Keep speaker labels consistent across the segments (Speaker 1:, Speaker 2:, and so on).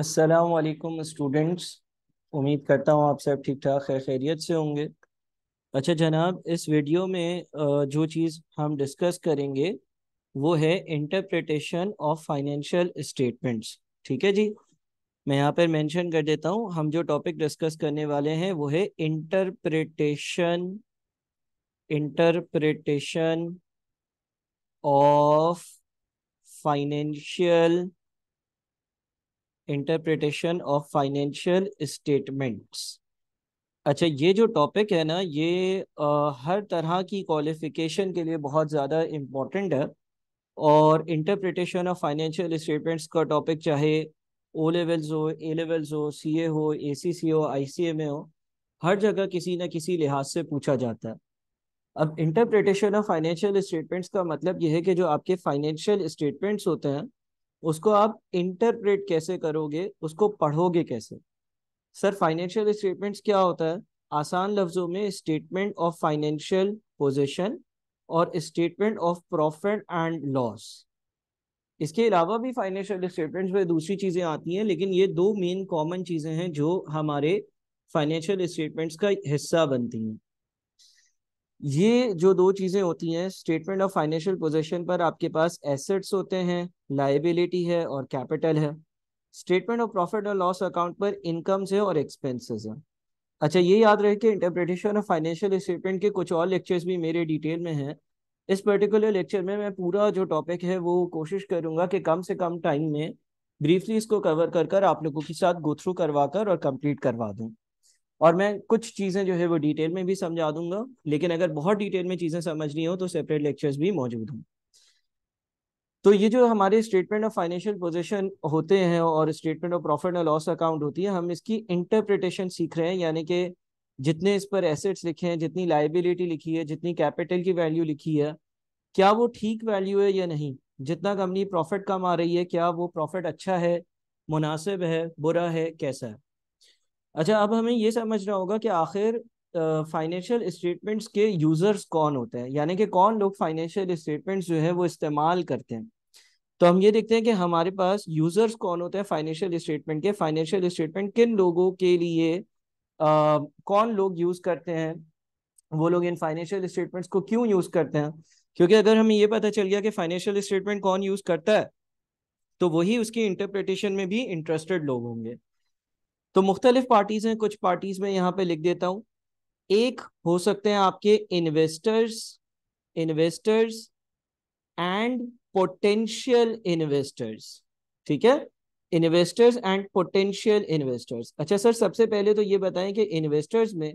Speaker 1: असलकुम स्टूडेंट्स उम्मीद करता हूँ आप सब ठीक ठाक खैर खैरियत से होंगे अच्छा जनाब इस वीडियो में जो चीज़ हम डिस्कस करेंगे वो है इंटरप्रिटेशन ऑफ फाइनेंशियल स्टेटमेंट्स ठीक है जी मैं यहाँ पर मेंशन कर देता हूँ हम जो टॉपिक डिस्कस करने वाले हैं वो है interpretation interpretation of financial interpretation of financial statements अच्छा ये जो टॉपिक है ना ये आ, हर तरह की क्वालिफिकेशन के लिए बहुत ज़्यादा इम्पोर्टेंट है और इंटरप्रिटेशन ऑफ फाइनेंशियल स्टेटमेंट्स का टॉपिक चाहे ओ लेवल्स हो ए लेवल्स हो सी ए हो ए सी सी हो आई सी एम ए हो हर जगह किसी ना किसी लिहाज से पूछा जाता है अब इंटरप्रिटेशन ऑफ फाइनेंशियल स्टेटमेंट्स का मतलब यह है कि जो आपके फाइनेंशियल स्टेटमेंट्स होते हैं उसको आप इंटरप्रेट कैसे करोगे उसको पढ़ोगे कैसे सर फाइनेंशियल स्टेटमेंट्स क्या होता है आसान लफ्जों में स्टेटमेंट ऑफ फाइनेंशियल पोजिशन और statement of profit and loss इसके अलावा भी फाइनेंशियल स्टेटमेंट्स में दूसरी चीज़ें आती हैं लेकिन ये दो मेन कॉमन चीज़ें हैं जो हमारे फाइनेंशियल स्टेटमेंट्स का हिस्सा बनती हैं ये जो दो चीज़ें होती हैं स्टेटमेंट ऑफ फाइनेंशियल पोजीशन पर आपके पास एसेट्स होते हैं लाइबिलिटी है और कैपिटल है स्टेटमेंट ऑफ प्रॉफिट और लॉस अकाउंट पर इनकम्स है और एक्सपेंसेस है अच्छा ये याद रहे कि इंटरप्रिटेशन ऑफ फाइनेंशियल स्टेटमेंट के कुछ और लेक्चर्स भी मेरे डिटेल में हैं इस पर्टिकुलर लेक्चर में मैं पूरा जो टॉपिक है वो कोशिश करूंगा कि कम से कम टाइम में ब्रीफली इसको कवर कर कर आप लोगों के साथ गो थ्रू करवा कर और कंप्लीट करवा दूँ और मैं कुछ चीज़ें जो है वो डिटेल में भी समझा दूंगा लेकिन अगर बहुत डिटेल में चीज़ें समझनी हो तो सेपरेट लेक्चर्स भी मौजूद हूँ तो ये जो हमारे स्टेटमेंट ऑफ फाइनेंशियल पोजीशन होते हैं और statement of profit and loss account होती है हम इसकी इंटरप्रिटेशन सीख रहे हैं यानी कि जितने इस पर एसेट्स लिखे हैं जितनी लाइबिलिटी लिखी है जितनी कैपिटल की वैल्यू लिखी है क्या वो ठीक वैल्यू है या नहीं जितना कंपनी प्रॉफिट कमा रही है क्या वो प्रॉफिट अच्छा है मुनासिब है बुरा है कैसा है अच्छा अब हमें ये समझना होगा कि आखिर फाइनेंशियल स्टेटमेंट्स के यूजर्स कौन होते हैं यानी कि कौन लोग फाइनेंशियल स्टेटमेंट्स जो है वो इस्तेमाल करते हैं तो हम ये देखते हैं कि हमारे पास यूजर्स कौन होते हैं फाइनेंशियल स्टेटमेंट के फाइनेंशियल स्टेटमेंट किन लोगों के लिए आ, कौन लोग यूज करते हैं वो लोग इन फाइनेंशियल स्टेटमेंट्स को क्यों यूज करते हैं क्योंकि अगर हमें ये पता चल गया कि फाइनेंशियल स्टेटमेंट कौन यूज करता है तो वही उसकी इंटरप्रिटेशन में भी इंटरेस्टेड लोग होंगे तो मुख्तलिफ पार्टीज हैं कुछ पार्टीज में यहाँ पे लिख देता हूँ एक हो सकते हैं आपके investors investors and potential investors ठीक है इन्वेस्टर्स एंड पोटेंशियल इन्वेस्टर्स अच्छा सर सबसे पहले तो ये बताएं कि इन्वेस्टर्स में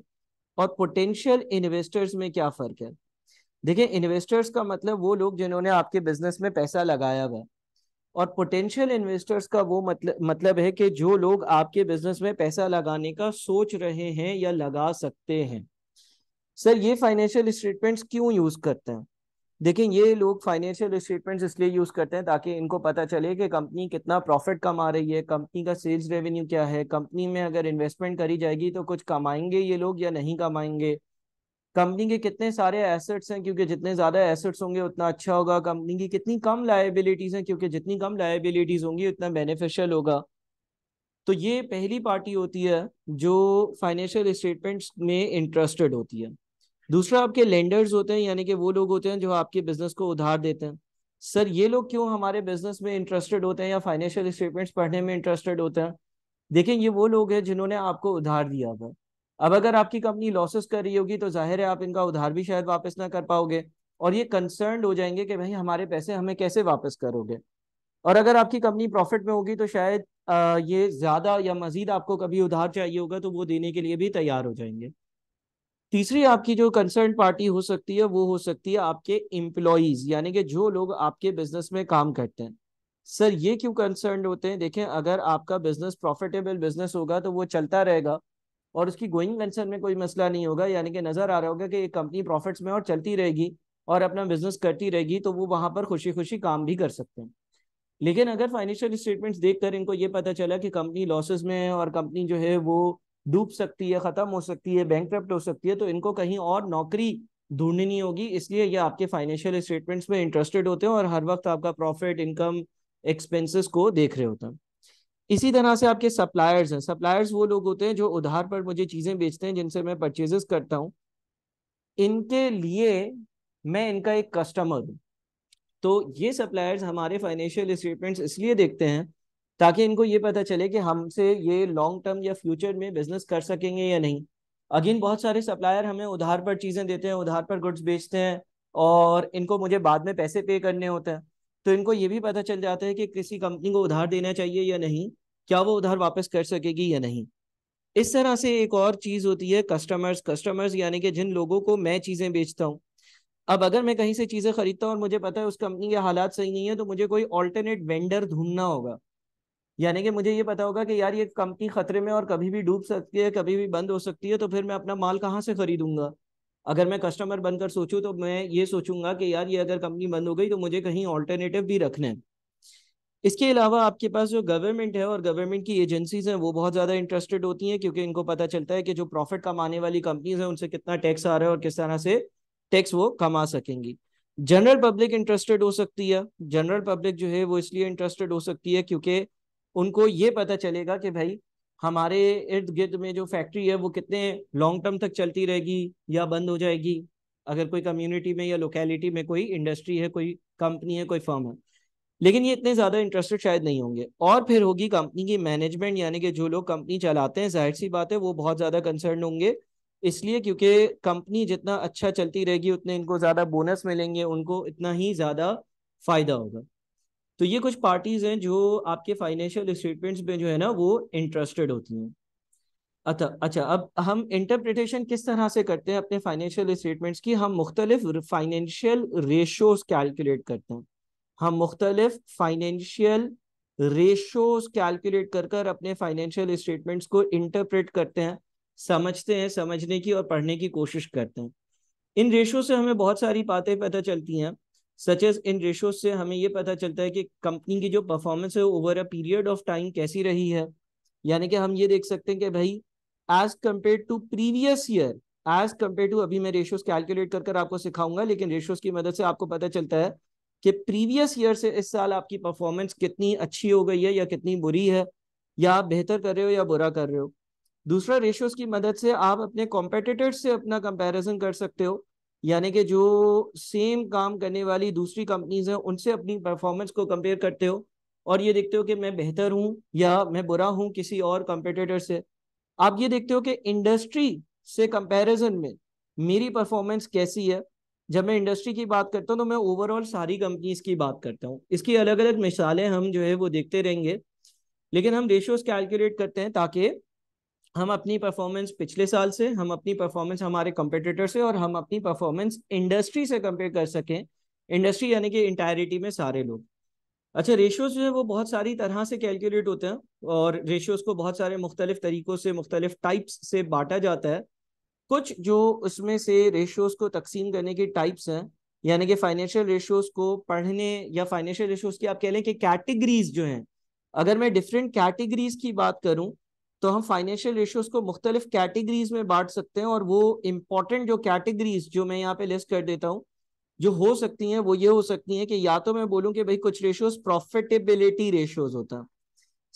Speaker 1: और पोटेंशियल इन्वेस्टर्स में क्या फर्क है देखिए इन्वेस्टर्स का मतलब वो लोग जिन्होंने आपके बिजनेस में पैसा लगाया हुआ और पोटेंशियल इन्वेस्टर्स का वो मतलब मतलब है कि जो लोग आपके बिजनेस में पैसा लगाने का सोच रहे हैं या लगा सकते हैं सर ये फाइनेंशियल स्टेटमेंट्स क्यों यूज करते हैं देखें ये लोग फाइनेंशियल स्टेटमेंट्स इसलिए यूज करते हैं ताकि इनको पता चले कि कंपनी कितना प्रॉफिट कमा रही है कंपनी का सेल्स रेवेन्यू क्या है कंपनी में अगर इन्वेस्टमेंट करी जाएगी तो कुछ कमाएंगे ये लोग या नहीं कमाएंगे कंपनी के कितने सारे एसेट्स हैं क्योंकि जितने ज्यादा एसेट्स होंगे उतना अच्छा होगा कंपनी की कितनी कम लाइबिलिटीज हैं क्योंकि जितनी कम लाइबिलिटीज होंगी उतना बेनिफिशियल होगा तो ये पहली पार्टी होती है जो फाइनेंशियल स्टेटमेंट्स में इंटरेस्टेड होती है दूसरा आपके लेंडर्स होते हैं यानी कि वो लोग होते हैं जो आपके बिजनेस को उधार देते हैं सर ये लोग क्यों हमारे बिजनेस में इंटरेस्टेड होते हैं या फाइनेंशियल स्टेटमेंट्स पढ़ने में इंटरेस्टेड होते हैं देखिए ये वो लोग हैं जिन्होंने आपको उधार दिया हुआ अब अगर आपकी कंपनी लॉसेस कर रही होगी तो जाहिर है आप इनका उधार भी शायद वापस ना कर पाओगे और ये कंसर्न हो जाएंगे कि भाई हमारे पैसे हमें कैसे वापस करोगे और अगर आपकी कंपनी प्रॉफिट में होगी तो शायद ये ज़्यादा या मज़ीद आपको कभी उधार चाहिए होगा तो वो देने के लिए भी तैयार हो जाएंगे तीसरी आपकी जो कंसर्न पार्टी हो सकती है वो हो सकती है आपके एम्प्लॉज यानी कि जो लोग आपके बिजनेस में काम करते हैं सर ये क्यों कंसर्न होते हैं देखें अगर आपका बिजनेस प्रॉफिटेबल बिजनेस होगा तो वो चलता रहेगा और उसकी गोइंग कंसर्न में कोई मसला नहीं होगा यानी कि नज़र आ रहा होगा कि कंपनी प्रॉफिट्स में और चलती रहेगी और अपना बिजनेस करती रहेगी तो वो वहां पर खुशी खुशी काम भी कर सकते हैं लेकिन अगर फाइनेंशियल स्टेटमेंट्स देखकर इनको ये पता चला कि कंपनी लॉसेज में है और कंपनी जो है वो डूब सकती है ख़त्म हो सकती है बैंक हो सकती है तो इनको कहीं और नौकरी ढूंढनी होगी इसलिए ये आपके फाइनेंशियल स्टेटमेंट्स में इंटरेस्टेड होते हैं और हर वक्त आपका प्रॉफिट इनकम एक्सपेंसेस को देख रहे होते हैं इसी तरह से आपके सप्लायर्स हैं सप्लायर्स वो लोग होते हैं जो उधार पर मुझे चीज़ें बेचते हैं जिनसे मैं परचेजेस करता हूँ इनके लिए मैं इनका एक कस्टमर हूँ तो ये सप्लायर्स हमारे फाइनेंशियल स्टेटमेंट्स इसलिए देखते हैं ताकि इनको ये पता चले कि हमसे ये लॉन्ग टर्म या फ्यूचर में बिजनेस कर सकेंगे या नहीं अगेन बहुत सारे सप्लायर हमें उधार पर चीज़ें देते हैं उधार पर गुड्स बेचते हैं और इनको मुझे बाद में पैसे पे करने होते हैं तो इनको ये भी पता चल जाता है कि किसी कंपनी को उधार देना चाहिए या नहीं क्या वो उधार वापस कर सकेगी या नहीं इस तरह से एक और चीज होती है कस्टमर्स कस्टमर्स यानी कि जिन लोगों को मैं चीजें बेचता हूँ अब अगर मैं कहीं से चीजें खरीदता हूँ और मुझे पता है उस कंपनी के हालात सही नहीं है तो मुझे कोई ऑल्टरनेट वेंडर ढूंढना होगा यानी कि मुझे ये पता होगा कि यार ये कंपनी खतरे में और कभी भी डूब सकती है कभी भी बंद हो सकती है तो फिर मैं अपना माल कहाँ से खरीदूंगा अगर मैं कस्टमर बनकर सोचूं तो मैं ये सोचूंगा कि यार ये अगर कंपनी बंद हो गई तो मुझे कहीं ऑल्टरनेटिव भी रखना है इसके अलावा आपके पास जो गवर्नमेंट है और गवर्नमेंट की एजेंसीज हैं वो बहुत ज़्यादा इंटरेस्टेड होती हैं क्योंकि इनको पता चलता है कि जो प्रॉफिट कमाने वाली कंपनीज हैं उनसे कितना टैक्स आ रहा है और किस तरह से टैक्स वो कमा सकेंगी जनरल पब्लिक इंटरेस्टेड हो सकती है जनरल पब्लिक जो है वो इसलिए इंटरेस्टेड हो सकती है क्योंकि उनको ये पता चलेगा कि भाई हमारे इर्द गिर्द में जो फैक्ट्री है वो कितने लॉन्ग टर्म तक चलती रहेगी या बंद हो जाएगी अगर कोई कम्युनिटी में या लोकेलिटी में कोई इंडस्ट्री है कोई कंपनी है कोई फर्म है लेकिन ये इतने ज़्यादा इंटरेस्टेड शायद नहीं होंगे और फिर होगी कंपनी की मैनेजमेंट यानी कि जो लोग कंपनी चलाते हैं जाहिर सी बात है वो बहुत ज़्यादा कंसर्न होंगे इसलिए क्योंकि कंपनी जितना अच्छा चलती रहेगी उतने इनको ज़्यादा बोनस मिलेंगे उनको इतना ही ज़्यादा फायदा होगा तो ये कुछ पार्टीज हैं जो आपके फाइनेंशियल स्टेटमेंट्स में जो है ना वो इंटरेस्टेड होती हैं अच्छा अच्छा अब हम इंटरप्रिटेशन किस तरह से करते हैं अपने फाइनेंशियल स्टेटमेंट्स की हम मुख्तलिफ फाइनेंशियल रेशोज कैलकुलेट करते हैं हम मुख्तलिफ फाइनेंशियल रेशोज कैलकुलेट कर कर अपने फाइनेंशियल स्टेटमेंट्स को इंटरप्रेट करते हैं समझते हैं समझने की और पढ़ने की कोशिश करते हैं इन रेशो से हमें बहुत सारी बातें पता चलती हैं सच एज इन रेशो से हमें ये पता चलता है कि कंपनी की जो परफॉर्मेंस है over a period of time कैसी रही है यानी कि हम ये देख सकते हैं कि भाई as compared to previous year as compared to अभी मैं रेशोज कैलकुलेट कर आपको सिखाऊंगा लेकिन रेशोज की मदद से आपको पता चलता है कि प्रीवियस ईयर से इस साल आपकी परफॉर्मेंस कितनी अच्छी हो गई है या कितनी बुरी है या आप बेहतर कर रहे हो या बुरा कर रहे हो दूसरा रेशोज की मदद से आप अपने कॉम्पिटिटर्स से अपना कंपेरिजन कर सकते हो यानी कि जो सेम काम करने वाली दूसरी कंपनीज हैं उनसे अपनी परफॉर्मेंस को कंपेयर करते हो और ये देखते हो कि मैं बेहतर हूँ या मैं बुरा हूँ किसी और कंपटीटर से आप ये देखते हो कि इंडस्ट्री से कंपैरिजन में मेरी परफॉर्मेंस कैसी है जब मैं इंडस्ट्री की बात करता हूँ तो मैं ओवरऑल सारी कंपनीज की बात करता हूँ इसकी अलग अलग मिसालें हम जो है वो देखते रहेंगे लेकिन हम रेशियोज कैलकुलेट करते हैं ताकि हम अपनी परफॉर्मेंस पिछले साल से हम अपनी परफॉर्मेंस हमारे कंपटीटर से और हम अपनी परफॉर्मेंस इंडस्ट्री से कंपेयर कर सकें इंडस्ट्री यानी कि इंटायरिटी में सारे लोग अच्छा रेशियोज जो है वो बहुत सारी तरह से कैलकुलेट होते हैं और रेशियोज को बहुत सारे मुख्तलिफ तरीक़ों से मुख्तलिफ टाइप्स से बांटा जाता है कुछ जो उसमें से रेशियोज को तकसीम करने के टाइप्स हैं यानी कि फाइनेंशियल रेशियोज को पढ़ने या फाइनेंशियल रेशियोज की आप कह लें कि कैटेगरीज जो हैं अगर मैं डिफरेंट कैटेगरीज की बात करूं तो हम फाइनेंशियल रेशियोज को मुख्तलिफ कैटेगरीज में बांट सकते हैं और वो इम्पॉर्टेंट जो कैटेगरीज जो मैं यहाँ पे लिस्ट कर देता हूँ जो हो सकती हैं वो ये हो सकती हैं कि या तो मैं बोलूँ कि भाई कुछ रेशियोज प्रॉफिटेबिलिटी रेशियोज होता है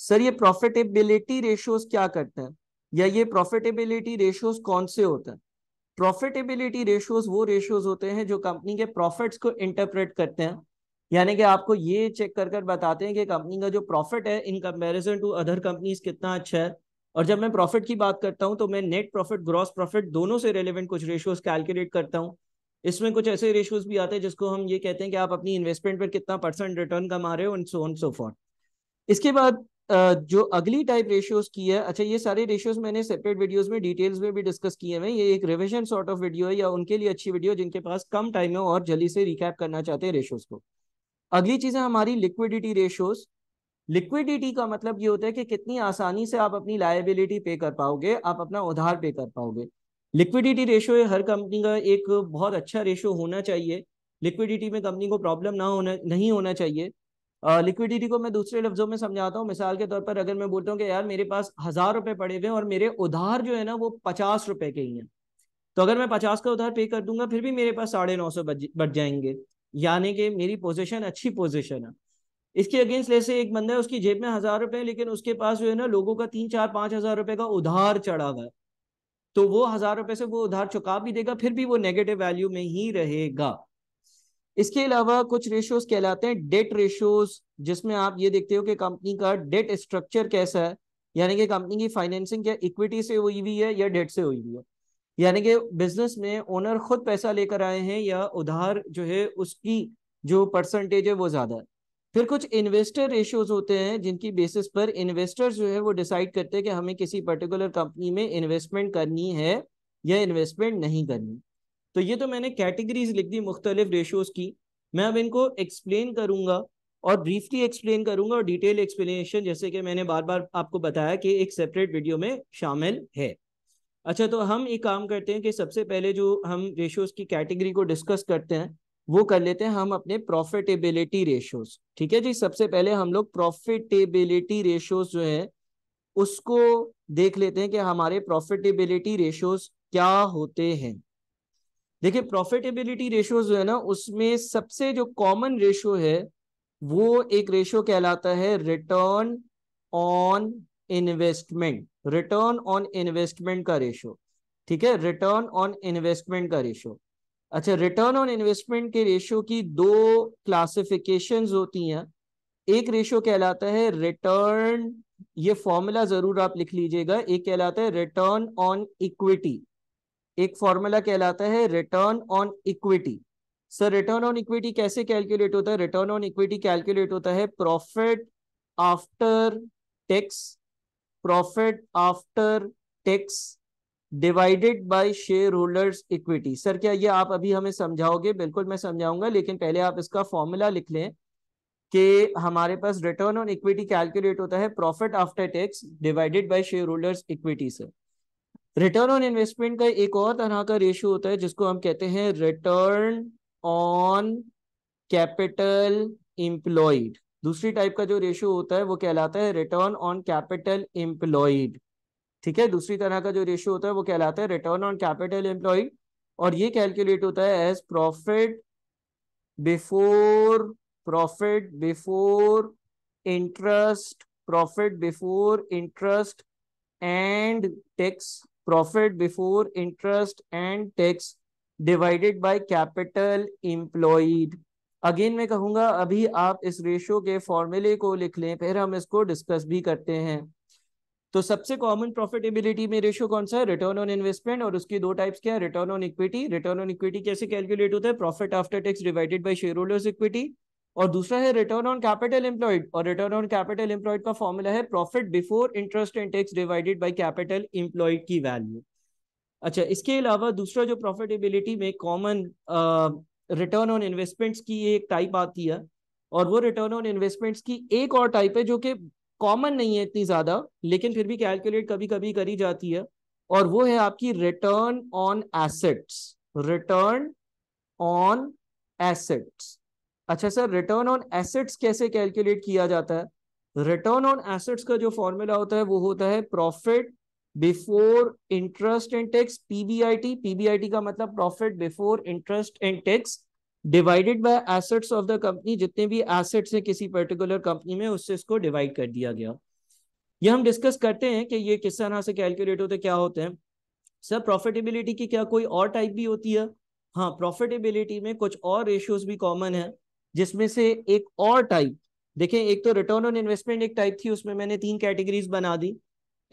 Speaker 1: सर ये प्रॉफिटेबिलिटी रेशियोज क्या करते हैं या ये प्रॉफिटेबिलिटी रेशियोज कौन से होते हैं प्रॉफिटेबिलिटी रेशियोज वो रेशियोज होते हैं जो कंपनी के प्रॉफिट्स को इंटरप्रेट करते हैं यानी कि आपको ये चेक कर कर बताते हैं कि कंपनी का जो प्रॉफिट है in comparison to other companies कितना अच्छा है और जब मैं प्रॉफिट की बात करता हूँ तो मैं नेट प्रॉफिट ग्रॉस प्रॉफिट दोनों से रिलेवेंट कुछ रेशियोज कैलकुलेट करता हूँ इसमें कुछ ऐसे रेशियोज भी आते हैं जिसको हम ये कहते हैं कि आप अपनी इन्वेस्टमेंट पर कितना परसेंट रिटर्न कमा रहे हो and so on so for इसके बाद जो अगली टाइप रेशियोज की है अच्छा ये सारे रेशियोज मैंने सेपरेट वीडियोज में डिटेल्स में भी डिस्कस किए हैं ये एक रिविजन सॉर्ट ऑफ वीडियो है या उनके लिए अच्छी वीडियो जिनके पास कम टाइम है और जल्दी से रिकैप करना चाहते हैं रेशियोज को अगली चीज है हमारी लिक्विडिटी रेशियोज लिक्विडिटी का मतलब ये होता है कि कितनी आसानी से आप अपनी लाइबिलिटी पे कर पाओगे आप अपना उधार पे कर पाओगे लिक्विडिटी रेशो हर कंपनी का एक बहुत अच्छा रेशो होना चाहिए लिक्विडिटी में कंपनी को प्रॉब्लम ना होना नहीं होना चाहिए लिक्विडिटी uh, को मैं दूसरे लफ्जों में समझाता हूँ मिसाल के तौर पर अगर मैं बोलता हूँ कि यार मेरे पास हजार रुपए पड़े हुए हैं और मेरे उधार जो है ना वो पचास रुपए के ही हैं तो अगर मैं पचास का उधार पे कर दूंगा फिर भी मेरे पास साढ़े नौ सौ बच जाएंगे यानी कि मेरी पोजिशन अच्छी पोजिशन है इसके अगेंस्ट जैसे एक बंदा है उसकी जेब में हजार रुपए है लेकिन उसके पास जो है ना लोगों का तीन चार पांच हजार रुपए का उधार चढ़ा हुआ है तो वो हजार रुपए से वो उधार चुका भी देगा फिर भी वो नेगेटिव वैल्यू में ही रहेगा इसके अलावा कुछ रेशियोज कहलाते हैं डेट रेशियोज जिसमें आप ये देखते हो कि कंपनी का डेट स्ट्रक्चर कैसा है यानी कि कंपनी की फाइनेंसिंग क्या इक्विटी से हुई हुई है या डेट से हुई हुई है यानी कि बिजनेस में ओनर खुद पैसा लेकर आए हैं या उधार जो है उसकी जो परसेंटेज है वो ज्यादा है फिर कुछ इन्वेस्टर रेशियोज होते हैं जिनकी बेसिस पर इन्वेस्टर्स जो है वो डिसाइड करते हैं कि हमें किसी पर्टिकुलर कंपनी में इन्वेस्टमेंट करनी है या इन्वेस्टमेंट नहीं करनी तो ये तो मैंने कैटेगरीज लिख दी मुख्तलिफ रेशोज़ की मैं अब इनको एक्सप्लेन करूंगा और ब्रीफली एक्सप्लेन करूंगा और डिटेल एक्सप्लेनेशन जैसे कि मैंने बार बार आपको बताया कि एक सेपरेट वीडियो में शामिल है अच्छा तो हम एक काम करते हैं कि सबसे पहले जो हम रेशोज़ की कैटेगरी को डिस्कस करते हैं वो कर लेते हैं हम अपने प्रॉफिटेबिलिटी रेशियोज ठीक है जी सबसे पहले हम लोग प्रॉफिटेबिलिटी रेशियोज जो है उसको देख लेते हैं कि हमारे प्रॉफिटेबिलिटी रेशियोज क्या होते हैं देखिए प्रॉफिटेबिलिटी रेशियोज जो है ना उसमें सबसे जो कॉमन रेशियो है वो एक रेशियो कहलाता है return on investment return on investment का रेशियो ठीक है रिटर्न ऑन इन्वेस्टमेंट का रेशियो अच्छा रिटर्न ऑन इन्वेस्टमेंट के रेशियो की दो क्लासिफिकेशन होती हैं एक रेशियो कहलाता है रिटर्न ये फॉर्मूला जरूर आप लिख लीजिएगा एक कहलाता है रिटर्न ऑन इक्विटी एक फॉर्मूला कहलाता है return on equity sir return on equity कैसे कैलकुलेट होता है रिटर्न ऑन इक्विटी कैलकुलेट होता है profit after tax profit after tax divided by shareholders equity sir क्या ये आप अभी हमें समझाओगे बिल्कुल मैं समझाऊंगा लेकिन पहले आप इसका फॉर्मूला लिख लें कि हमारे पास रिटर्न ऑन इक्विटी कैलकुलेट होता है profit after tax divided by shareholders equity sir return on investment का एक और तरह का रेशियो होता है जिसको हम कहते हैं रिटर्न ऑन कैपिटल इम्प्लॉइड दूसरी टाइप का जो रेशियो होता है वो कहलाता है रिटर्न ऑन कैपिटल इंप्लॉइड ठीक है दूसरी तरह का जो रेशियो होता है वो कहलाता है रिटर्न ऑन कैपिटल एम्प्लॉय और ये कैलकुलेट होता है as profit before profit before interest profit before interest and tax profit before interest and tax divided by capital employed again मैं कहूंगा अभी आप इस रेशियो के फॉर्मूले को लिख लें फिर हम इसको डिस्कस भी करते हैं तो सबसे कॉमन प्रॉफिटेबिलिटी में रेशियो कौन सा है रिटर्न ऑन इन्वेस्टमेंट और उसकी दो टाइप्स क्या है return on equity return on equity कैसे कैलकुलेट होता है profit after tax divided by shareholders equity और दूसरा है रिटर्न ऑन कैपिटल एम्प्लॉयड और रिटर्न ऑन कैपिटल एम्प्लॉयड का फॉर्मूला है profit before interest and tax divided by capital employed की वैल्यू अच्छा इसके अलावा दूसरा जो प्रॉफिटेबिलिटी में कॉमन रिटर्न ऑन इन्वेस्टमेंट्स की एक टाइप आती है और वो रिटर्न ऑन इन्वेस्टमेंट्स की एक और टाइप है जो कि कॉमन नहीं है इतनी ज़्यादा लेकिन फिर भी कैलकुलेट कभी कभी करी जाती है और वो है आपकी return on assets return on assets अच्छा सर रिटर्न ऑन एसेट्स कैसे कैलकुलेट किया जाता है रिटर्न ऑन एसेट्स का जो फॉर्मूला होता है वो होता है profit before interest and tax PBIT PBIT का मतलब profit before interest and tax divided by assets of the company जितने भी एसेट्स हैं किसी पर्टिकुलर कंपनी में उससे इसको डिवाइड कर दिया गया ये हम डिस्कस करते हैं कि ये किस तरह से कैलकुलेट होते क्या होते हैं सर प्रॉफिटेबिलिटी की क्या कोई और टाइप भी होती है हाँ प्रॉफिटेबिलिटी में कुछ और रेशियोज भी कॉमन है जिसमें से एक और टाइप देखें एक तो रिटर्न ऑन इन्वेस्टमेंट एक टाइप थी उसमें मैंने तीन कैटेगरीज बना दी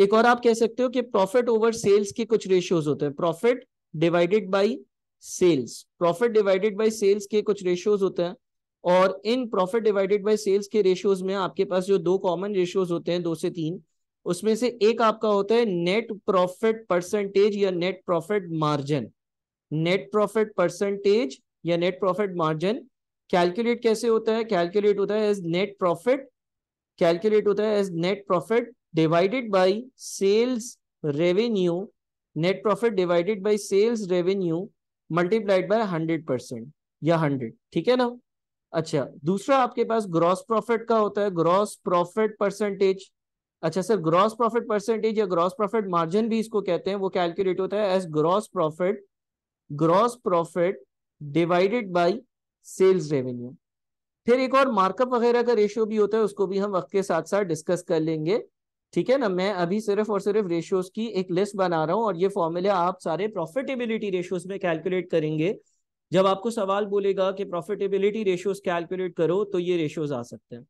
Speaker 1: एक और आप कह सकते हो कि प्रॉफिट ओवर सेल्स के कुछ रेशियोज होते हैं profit divided by sales profit divided by sales के कुछ रेशियोज होते हैं और इन प्रॉफिट डिवाइडेड बाय सेल्स के रेशियोज में आपके पास जो दो कॉमन रेशियोज होते हैं दो से तीन उसमें से एक आपका होता है नेट प्रॉफिट परसेंटेज या net profit margin net profit percentage या नेट प्रॉफिट मार्जिन कैलकुलेट कैसे होता है कैलकुलेट होता है एज नेट प्रॉफिट कैलकुलेट होता है as net profit divided by sales revenue net profit divided by sales revenue multiplied by hundred percent या hundred ठीक है ना अच्छा दूसरा आपके पास ग्रॉस प्रॉफिट का होता है ग्रॉस प्रॉफिट परसेंटेज अच्छा सर ग्रॉस प्रॉफिट परसेंटेज या ग्रॉस प्रॉफिट मार्जिन भी इसको कहते हैं वो कैलकुलेट होता है as gross profit gross profit divided by sales revenue फिर एक और मार्कअप वगैरह का रेशियो भी होता है उसको भी हम वक्त के साथ साथ डिस्कस कर लेंगे ठीक है ना मैं अभी सिर्फ और सिर्फ रेशियोज की एक लिस्ट बना रहा हूँ और ये फॉर्मूले आप सारे प्रॉफिटेबिलिटी रेशियोज में कैलकुलेट करेंगे जब आपको सवाल बोलेगा कि प्रॉफिटेबिलिटी रेशियोज कैलकुलेट करो तो ये रेशियोज आ सकते हैं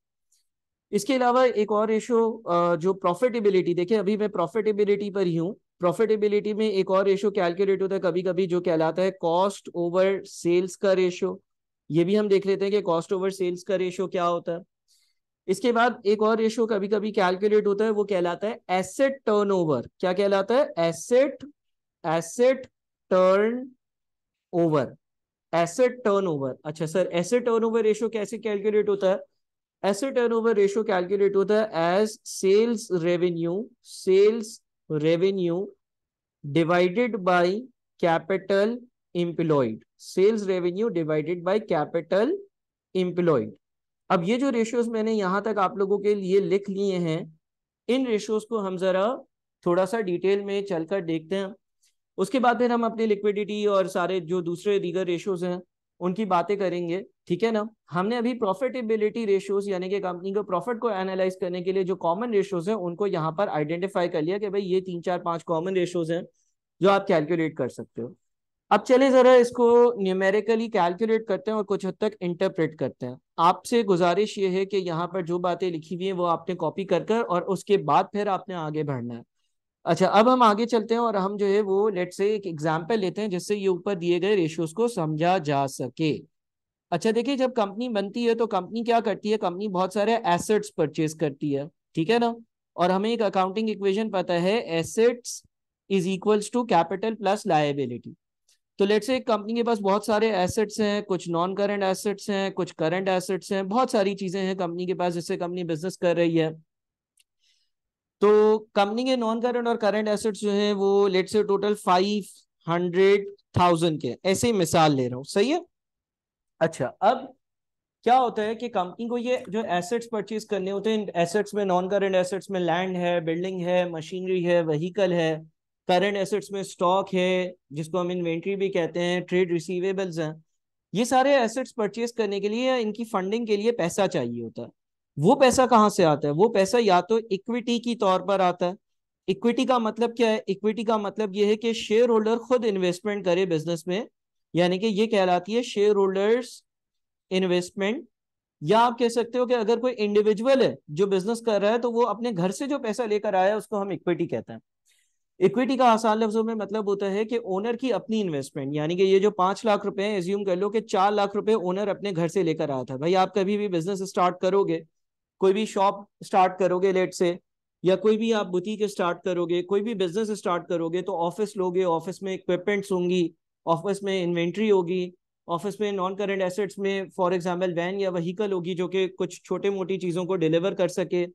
Speaker 1: इसके अलावा एक और रेशियो जो प्रॉफिटेबिलिटी देखिए अभी मैं प्रॉफिटेबिलिटी पर ही हूँ प्रॉफिटेबिलिटी में एक और रेशियो कैलकुलेट होता है कभी कभी जो कहलाता है कॉस्ट ओवर सेल्स का रेशियो ये भी हम देख लेते हैं कि कॉस्ट ओवर सेल्स का रेशियो क्या होता है इसके बाद एक और रेशो कभी कभी कैलकुलेट होता है वो कहलाता है एसेट टर्नओवर क्या कहलाता है asset asset turnover asset over अच्छा सर एसेट ओवर रेशो कैसे कैलकुलेट होता है एसेट ओवर रेशो कैलकुलेट होता है as sales revenue sales revenue divided by capital employed sales revenue divided by capital employed अब ये जो रेशियोज मैंने यहाँ तक आप लोगों के लिए लिख लिए हैं इन रेशियोज को हम ज़रा थोड़ा सा डिटेल में चलकर देखते हैं उसके बाद फिर हम अपनी लिक्विडिटी और सारे जो दूसरे दीगर रेशियोज हैं उनकी बातें करेंगे ठीक है ना हमने अभी प्रॉफिटेबिलिटी रेशियोज यानी कि कंपनी को प्रॉफिट को एनालाइज करने के लिए जो कॉमन रेशियोज हैं उनको यहाँ पर आइडेंटिफाई कर लिया कि भाई ये तीन चार पांच कॉमन रेशियोज हैं जो आप कैलकुलेट कर सकते हो अब चले जरा इसको न्यूमेरिकली कैलकुलेट करते हैं और कुछ हद तक इंटरप्रेट करते हैं आपसे गुजारिश ये है कि यहाँ पर जो बातें लिखी हुई हैं वो आपने कॉपी कर कर और उसके बाद फिर आपने आगे बढ़ना है अच्छा अब हम आगे चलते हैं और हम जो है वो लेट से एक एग्जाम्पल लेते हैं जिससे ये ऊपर दिए गए रेशियोज को समझा जा सके अच्छा देखिए जब कंपनी बनती है तो कंपनी क्या करती है कंपनी बहुत सारे एसेट्स परचेज करती है ठीक है ना और हमें एक अकाउंटिंग इक्वेशन पता है assets is equals to capital plus liability तो लेट से कंपनी के पास बहुत सारे एसेट्स हैं कुछ नॉन करेंट एसेट्स हैं कुछ करेंट एसेट्स हैं बहुत सारी चीजें हैं कंपनी के पास जिससे कंपनी बिजनेस कर रही है तो कंपनी के नॉन करेंट और करेंट एसेट्स जो हैं वो लेट से टोटल फाइव हंड्रेड थाउजेंड के ऐसे मिसाल ले रहा हूँ सही है अच्छा अब क्या होता है कि कंपनी को ये जो एसेट्स परचेज करने होते हैं एसेट्स में नॉन करेंट एसेट्स में लैंड है बिल्डिंग है मशीनरी है वहीकल है करंट एसेट्स में स्टॉक है जिसको हम इन्वेंट्री भी कहते हैं ट्रेड रिसीवेबल्स हैं ये सारे एसेट्स परचेज करने के लिए या इनकी फंडिंग के लिए पैसा चाहिए होता है वो पैसा कहाँ से आता है वो पैसा या तो इक्विटी की तौर पर आता है इक्विटी का मतलब क्या है इक्विटी का मतलब ये है कि शेयर होल्डर खुद इन्वेस्टमेंट करे बिजनेस में यानी कि ये कहलाती है शेयर होल्डर्स इन्वेस्टमेंट या आप कह सकते हो कि अगर कोई इंडिविजुअल है जो बिजनेस कर रहा है तो वो अपने घर से जो पैसा लेकर आया है उसको हम इक्विटी कहते हैं इक्विटी का आसान लफ्जों में मतलब होता है कि ओनर की अपनी इन्वेस्टमेंट यानी कि ये जो पांच लाख रुपए हैं एज्यूम कर लो कि चार लाख रुपए ओनर अपने घर से लेकर आया था भाई आप कभी भी बिजनेस स्टार्ट करोगे कोई भी शॉप स्टार्ट करोगे लेट से या कोई भी आप बुटीक स्टार्ट करोगे कोई भी बिजनेस स्टार्ट करोगे तो ऑफिस लोगे ऑफिस में इक्विपमेंट्स होंगी ऑफिस में इन्वेंट्री होगी ऑफिस में नॉन करेंट एसेट्स में फॉर एग्जाम्पल वैन या वहीकल होगी जो कि कुछ छोटे मोटी चीज़ों को डिलीवर कर सके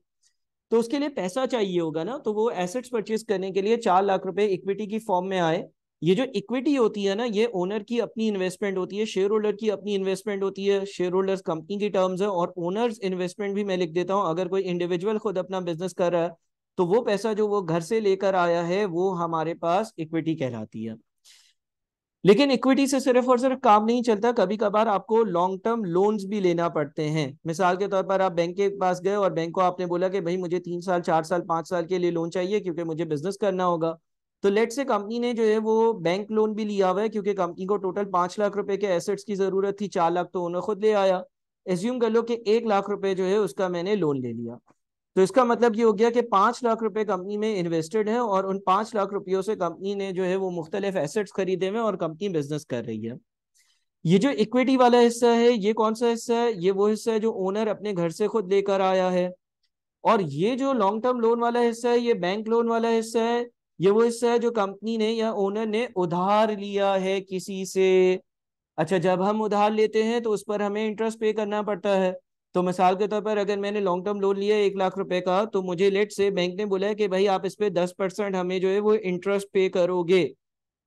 Speaker 1: तो उसके लिए पैसा चाहिए होगा ना तो वो एसेट्स परचेज करने के लिए चार लाख रुपए इक्विटी की फॉर्म में आए ये जो इक्विटी होती है ना ये ओनर की अपनी इन्वेस्टमेंट होती है शेयर होल्डर की अपनी इन्वेस्टमेंट होती है शेयर होल्डर्स कंपनी की टर्म्स है और ओनर्स इन्वेस्टमेंट भी मैं लिख देता हूँ अगर कोई इंडिविजुअल खुद अपना बिजनेस कर रहा है तो वो पैसा जो वो घर से लेकर आया है वो हमारे पास इक्विटी कहलाती है लेकिन इक्विटी से सिर्फ और सिर्फ काम नहीं चलता कभी कभार आपको लॉन्ग टर्म लोन्स भी लेना पड़ते हैं मिसाल के तौर पर आप बैंक के पास गए और बैंक को आपने बोला कि भाई मुझे तीन साल चार साल पाँच साल के लिए लोन चाहिए क्योंकि मुझे बिजनेस करना होगा तो लेट से कंपनी ने जो है वो बैंक लोन भी लिया हुआ है क्योंकि कंपनी को टोटल पाँच लाख रुपए के एसेट्स की जरूरत थी चार लाख तो उन्होंने खुद ले आया एज्यूम कर लो कि एक लाख रुपए जो है उसका मैंने लोन ले लिया तो इसका मतलब ये हो गया कि पांच लाख रुपए कंपनी में इन्वेस्टेड है और उन पांच लाख रुपयों से कंपनी ने जो है वो मुख्तलिफ एसेट्स खरीदे हुए और कंपनी बिजनेस कर रही है ये जो इक्विटी वाला हिस्सा है ये कौन सा हिस्सा है ये वो हिस्सा है जो ओनर अपने घर से खुद लेकर आया है और ये जो लॉन्ग टर्म लोन वाला हिस्सा है ये बैंक लोन वाला हिस्सा है ये वो हिस्सा है जो कंपनी ने या ओनर ने उधार लिया है किसी से अच्छा जब हम उधार लेते हैं तो उस पर हमें इंटरेस्ट पे करना पड़ता है तो मिसाल के तौर पर अगर मैंने लॉन्ग टर्म लोन लिया एक लाख रुपए का तो मुझे लेट से बैंक ने बोला है कि भाई आप इस पे दस परसेंट हमें जो है वो इंटरेस्ट पे करोगे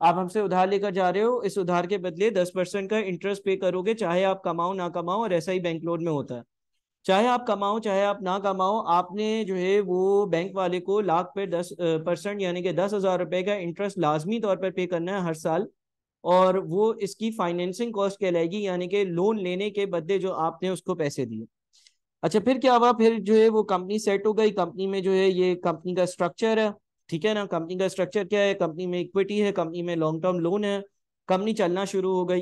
Speaker 1: आप हमसे उधार लेकर जा रहे हो इस उधार के बदले दस परसेंट का इंटरेस्ट पे करोगे चाहे आप कमाओ ना कमाओ और ऐसा ही बैंक लोन में होता है चाहे आप कमाओ चाहे आप ना कमाओ आपने जो है वो बैंक वाले को लाख पे दस परसेंट यानी कि दस हजार रुपए का इंटरेस्ट लाजमी तौर पर पे करना है हर साल और वो इसकी फाइनेंसिंग कॉस्ट कहलाएगी यानी कि लोन लेने के बदले जो आपने उसको पैसे दिए अच्छा फिर क्या हुआ फिर जो है वो कंपनी सेट हो गई कंपनी में जो है ये कंपनी का स्ट्रक्चर है ठीक है ना कंपनी का स्ट्रक्चर क्या है कंपनी में इक्विटी है कंपनी में लॉन्ग टर्म लोन है कंपनी चलना शुरू हो गई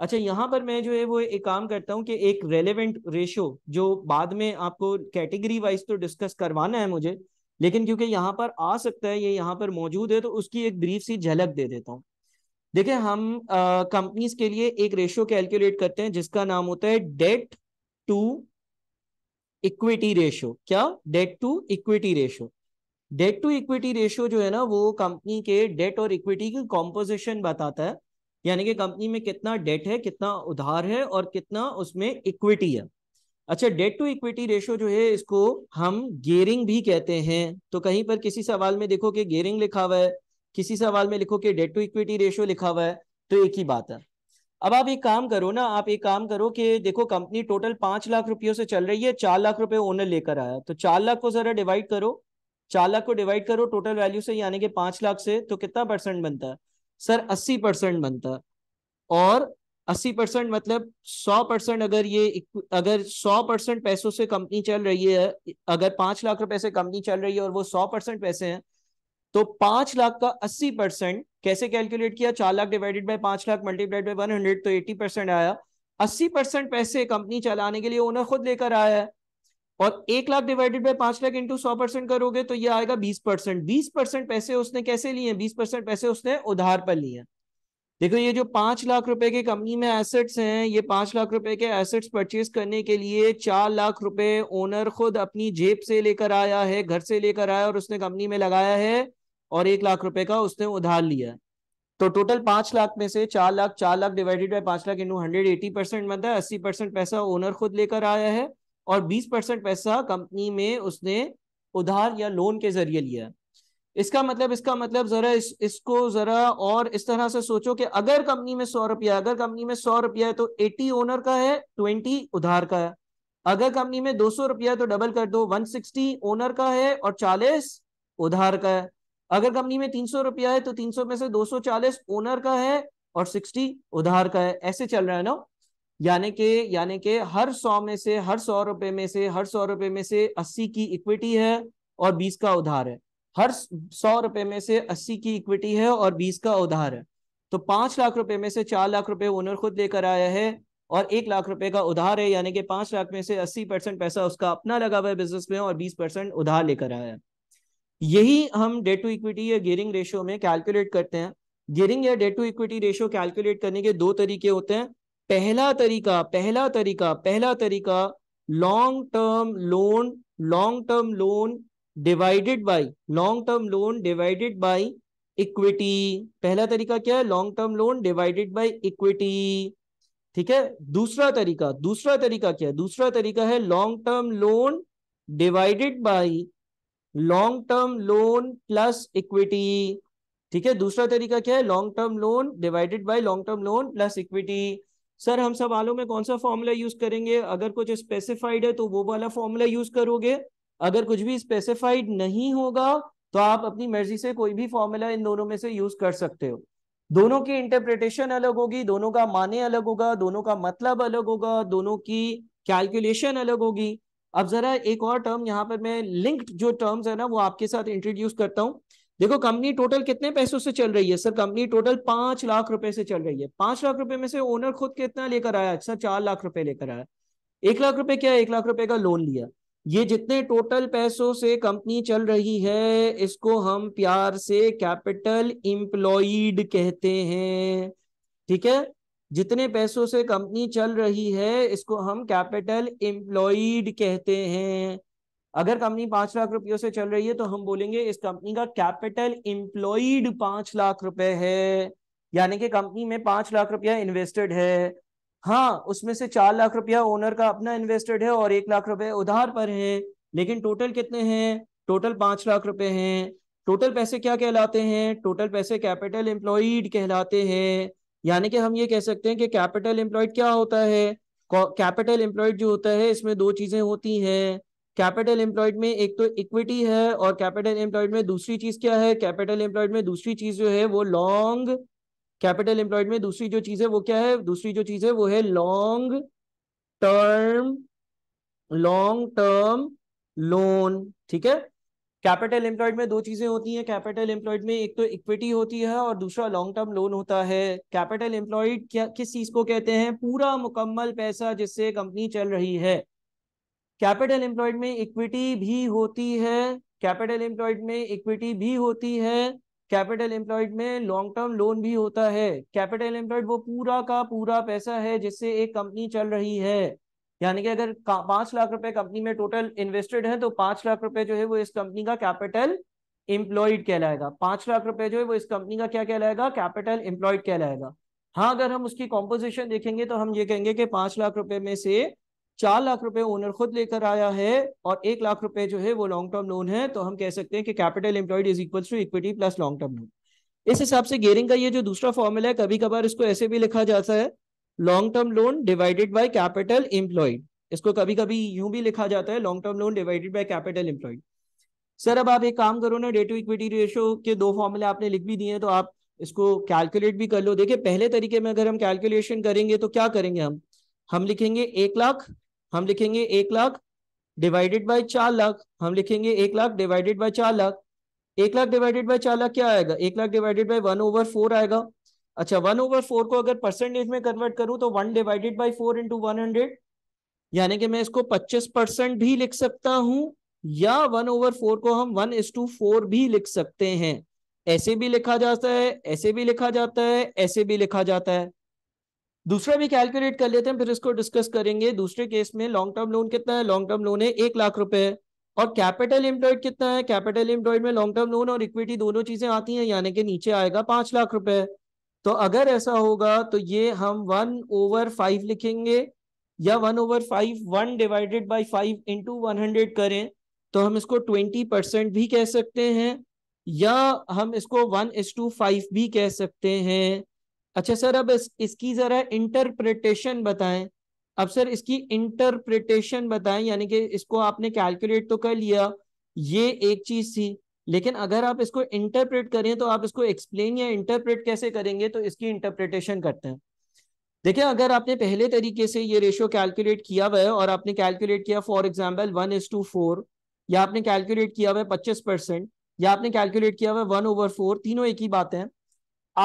Speaker 1: अच्छा यहाँ पर मैं जो है वो एक काम करता हूँ कि एक रेलिवेंट रेशो जो बाद में आपको कैटेगरी वाइज तो डिस्कस करवाना है मुझे लेकिन क्योंकि यहाँ पर आ सकता है ये यह यहाँ पर मौजूद है तो उसकी एक ब्रीफ सी झलक दे देता हूँ देखिए हम कंपनीज के लिए एक रेशो कैलकुलेट करते हैं जिसका नाम होता है डेट टू इक्विटी रेशियो क्या debt to equity ratio debt to equity ratio जो है ना वो कंपनी के डेट और इक्विटी की कॉम्पोजिशन बताता है यानी कि कंपनी में कितना डेट है कितना उधार है और कितना उसमें इक्विटी है अच्छा डेट टू इक्विटी रेशियो जो है इसको हम गेयरिंग भी कहते हैं तो कहीं पर किसी सवाल में देखो कि गेयरिंग लिखा हुआ है किसी सवाल में लिखो कि डेट टू इक्विटी रेशियो लिखा हुआ है तो एक ही बात है अब आप एक काम करो ना आप एक काम करो कि देखो कंपनी टोटल पांच लाख रुपयों से चल रही है चार लाख रुपए ओनर लेकर आया तो चार लाख को जरा डिवाइड करो चार लाख को डिवाइड करो टोटल वैल्यू से यानी कि पांच लाख से तो कितना परसेंट बनता है सर अस्सी परसेंट बनता और अस्सी परसेंट मतलब सौ परसेंट अगर ये अगर सौ परसेंट पैसों से कंपनी चल रही है अगर पांच लाख रुपए से कंपनी चल रही है और वो सौ परसेंट पैसे हैं तो पांच लाख का अस्सी परसेंट कैसे कैलकुलेट किया चार लाख डिवाइडेड बाई पांच lakh multiplied by one hundred तो एटी परसेंट आया अस्सी परसेंट पैसे कंपनी चलाने के लिए ओनर खुद लेकर आया है और एक लाख डिवाइडेड बाई पांच लाख इंटू सौ परसेंट करोगे तो ये आएगा बीस परसेंट बीस परसेंट पैसे उसने कैसे लिए बीस परसेंट पैसे उसने उधार पर लिए देखो ये जो पांच लाख रुपए के कंपनी में एसेट्स हैं ये पांच लाख रुपए के एसेट्स परचेज करने के लिए चार लाख रुपए ओनर खुद अपनी जेब से लेकर आया है घर से लेकर आया और उसने कंपनी में लगाया है और एक लाख रुपए का उसने उधार लिया तो टोटल पांच लाख में से चार लाख चार लाख डिवाइडेड बाई पांच lakh in hundred eighty percent मतलब अस्सी परसेंट पैसा ओनर खुद लेकर आया है और बीस परसेंट पैसा कंपनी में उसने उधार या लोन के जरिए लिया इसका मतलब इसका मतलब जरा इस, इसको जरा और इस तरह से सोचो कि अगर कंपनी में सौ रुपया अगर कंपनी में सौ रुपया है तो एटी ओनर का है ट्वेंटी उधार का है अगर कंपनी में दो सौ रुपया तो डबल कर दो वन सिक्सटी ओनर का है और चालीस उधार का है अगर कंपनी में तीन सौ रुपया है तो तीन सौ में से दो सौ चालीस ओनर का है और सिक्सटी उधार का है ऐसे चल रहा है ना यानी कि यानी कि हर सौ में से हर सौ रुपए में से हर सौ रुपए में से अस्सी की इक्विटी है और बीस का उधार है हर सौ रुपए में से अस्सी की इक्विटी है और बीस का उधार है तो पांच लाख रुपए में से चार लाख रुपए ओनर खुद लेकर आया है और एक लाख रुपए का उधार है यानी कि पांच लाख में से अस्सी परसेंट पैसा उसका अपना लगा हुआ है बिजनेस में और बीस परसेंट उधार लेकर आया है यही हम डेट टू इक्विटी या गेयरिंग रेशियो में कैलकुलेट करते हैं गेयरिंग या debt to equity ratio calculate करने के दो तरीके होते हैं पहला तरीका पहला तरीका पहला तरीका long term loan long term loan divided by long term loan divided by equity पहला तरीका क्या है long term loan divided by equity ठीक है दूसरा तरीका दूसरा तरीका क्या है दूसरा तरीका है long term loan divided by long term loan plus equity ठीक है दूसरा तरीका क्या है long term loan divided by long term loan plus equity sir हम सब में कौन सा फॉर्मूला यूज करेंगे अगर कुछ स्पेसिफाइड है तो वो वाला फॉर्मूला यूज करोगे अगर कुछ भी स्पेसिफाइड नहीं होगा तो आप अपनी मर्जी से कोई भी फॉर्मूला इन दोनों में से यूज कर सकते हो दोनों की इंटरप्रिटेशन अलग होगी दोनों का माने अलग होगा दोनों का मतलब अलग होगा दोनों की कैलकुलेशन अलग होगी अब जरा एक और टर्म यहाँ पर मैं लिंक्ड जो टर्म्स है ना वो आपके साथ इंट्रोड्यूस करता हूँ देखो कंपनी टोटल कितने पैसों से चल रही है सर कंपनी टोटल पांच लाख रुपए से चल रही है पांच लाख रुपए में से ओनर खुद कितना लेकर आया सर अच्छा, चार लाख रुपए लेकर आया एक लाख रुपए क्या एक लाख रुपए का लोन लिया ये जितने टोटल पैसों से कंपनी चल रही है इसको हम प्यार से कैपिटल इंप्लॉइड कहते हैं ठीक है जितने पैसों से कंपनी चल रही है इसको हम कैपिटल एम्प्लॉयड कहते हैं अगर कंपनी पांच लाख रुपयों से चल रही है तो हम बोलेंगे इस कंपनी का कैपिटल एम्प्लॉयड पांच लाख रुपए है यानी कि कंपनी में पांच लाख रुपया इन्वेस्टेड है हाँ उसमें से चार लाख रुपया ओनर का अपना इन्वेस्टेड है और एक लाख रुपए उधार पर है लेकिन टोटल कितने हैं टोटल पांच लाख रुपए हैं टोटल पैसे क्या कहलाते हैं टोटल पैसे कैपिटल एम्प्लॉयड कहलाते हैं यानी कि हम ये कह सकते हैं कि कैपिटल एम्प्लॉयड क्या होता है कैपिटल एम्प्लॉयड जो होता है इसमें दो चीजें होती हैं कैपिटल एम्प्लॉयड में एक तो इक्विटी है और कैपिटल एम्प्लॉयड में दूसरी चीज क्या है कैपिटल एम्प्लॉयड में दूसरी चीज जो है वो लॉन्ग कैपिटल एम्प्लॉयड में दूसरी जो चीज है वो क्या है दूसरी जो चीज है वो है long term long term loan ठीक है कैपिटल एम्प्लॉयड में दो चीजें होती हैं कैपिटल एम्प्लॉयड में एक तो इक्विटी होती है और दूसरा लॉन्ग टर्म लोन होता है कैपिटल एम्प्लॉयड क्या किस चीज को कहते हैं पूरा मुकम्मल पैसा जिससे कंपनी चल रही है कैपिटल एम्प्लॉयड में इक्विटी भी होती है कैपिटल एम्प्लॉयड में इक्विटी भी होती है कैपिटल एम्प्लॉयड में लॉन्ग टर्म लोन भी होता है कैपिटल एम्प्लॉयड वो पूरा का पूरा पैसा है जिससे एक कंपनी चल रही है यानी कि अगर पांच लाख रुपए कंपनी में टोटल इन्वेस्टेड है तो पांच लाख रुपए जो है वो इस कंपनी का कैपिटल एम्प्लॉयड कहलाएगा पांच लाख रुपए जो है वो इस कंपनी का क्या कहलाएगा कैपिटल इंप्लॉयड कहलाएगा हाँ अगर हम उसकी कॉम्पोजिशन देखेंगे तो हम ये कहेंगे कि पांच लाख रुपए में से चार लाख रुपए ओनर खुद लेकर आया है और एक लाख रुपए जो है वो लॉन्ग टर्म लोन है तो हम कह सकते हैं कि capital employed is equal to equity plus long term loan इस हिसाब से गेयरिंग का ये जो दूसरा फॉर्मूला है कभी कभार इसको ऐसे भी लिखा जाता है long term loan divided by capital employed इसको कभी कभी यूं भी लिखा जाता है long term loan divided by capital employed sir अब आप एक काम करो ना डेट टू इक्विटी रेशियो के दो फॉर्मूले आपने लिख भी दिए तो आप इसको कैलकुलेट भी कर लो देखिए पहले तरीके में अगर हम कैलकुलेशन करेंगे तो क्या करेंगे हम हम लिखेंगे एक लाख हम लिखेंगे एक लाख डिवाइडेड बाय चार लाख हम लिखेंगे एक लाख डिवाइडेड बाय चार लाख एक लाख डिवाइडेड बाय चार लाख क्या आएगा एक lakh divided by one over four आएगा अच्छा वन ओवर फोर को अगर परसेंटेज में कन्वर्ट करूं तो one divided by four into one hundred यानी कि मैं इसको पच्चीस परसेंट भी लिख सकता हूं या वन ओवर फोर को हम वन इज टू फोर भी लिख सकते हैं ऐसे भी लिखा जाता है ऐसे भी लिखा जाता है ऐसे भी लिखा जाता है दूसरा भी कैलकुलेट कर लेते हैं फिर इसको डिस्कस करेंगे दूसरे केस में लॉन्ग टर्म लोन कितना है लॉन्ग टर्म लोन है एक लाख रुपए और कैपिटल एम्प्लॉयड कितना है कैपिटल एम्प्लॉयड में लॉन्ग टर्म लोन और इक्विटी दोनों चीजें आती हैं यानी कि नीचे आएगा पांच लाख रुपए तो अगर ऐसा होगा तो ये हम वन ओवर फाइव लिखेंगे या one over five one divided by five into one hundred करें तो हम इसको ट्वेंटी परसेंट भी कह सकते हैं या हम इसको वन इस टू फाइव भी कह सकते हैं अच्छा सर अब इस, इसकी जरा इंटरप्रिटेशन बताएं अब सर इसकी इंटरप्रिटेशन बताएं यानी कि इसको आपने कैलकुलेट तो कर लिया ये एक चीज थी लेकिन अगर आप इसको इंटरप्रेट करें तो आप इसको एक्सप्लेन या इंटरप्रेट कैसे करेंगे तो इसकी इंटरप्रिटेशन करते हैं देखिए अगर आपने पहले तरीके से ये रेशियो कैलकुलेट किया हुआ है और आपने कैलकुलेट किया for example one is to four या आपने कैलकुलेट किया हुआ है पच्चीस परसेंट या आपने कैलकुलेट किया हुआ है वन ओवर फोर तीनों एक ही बात है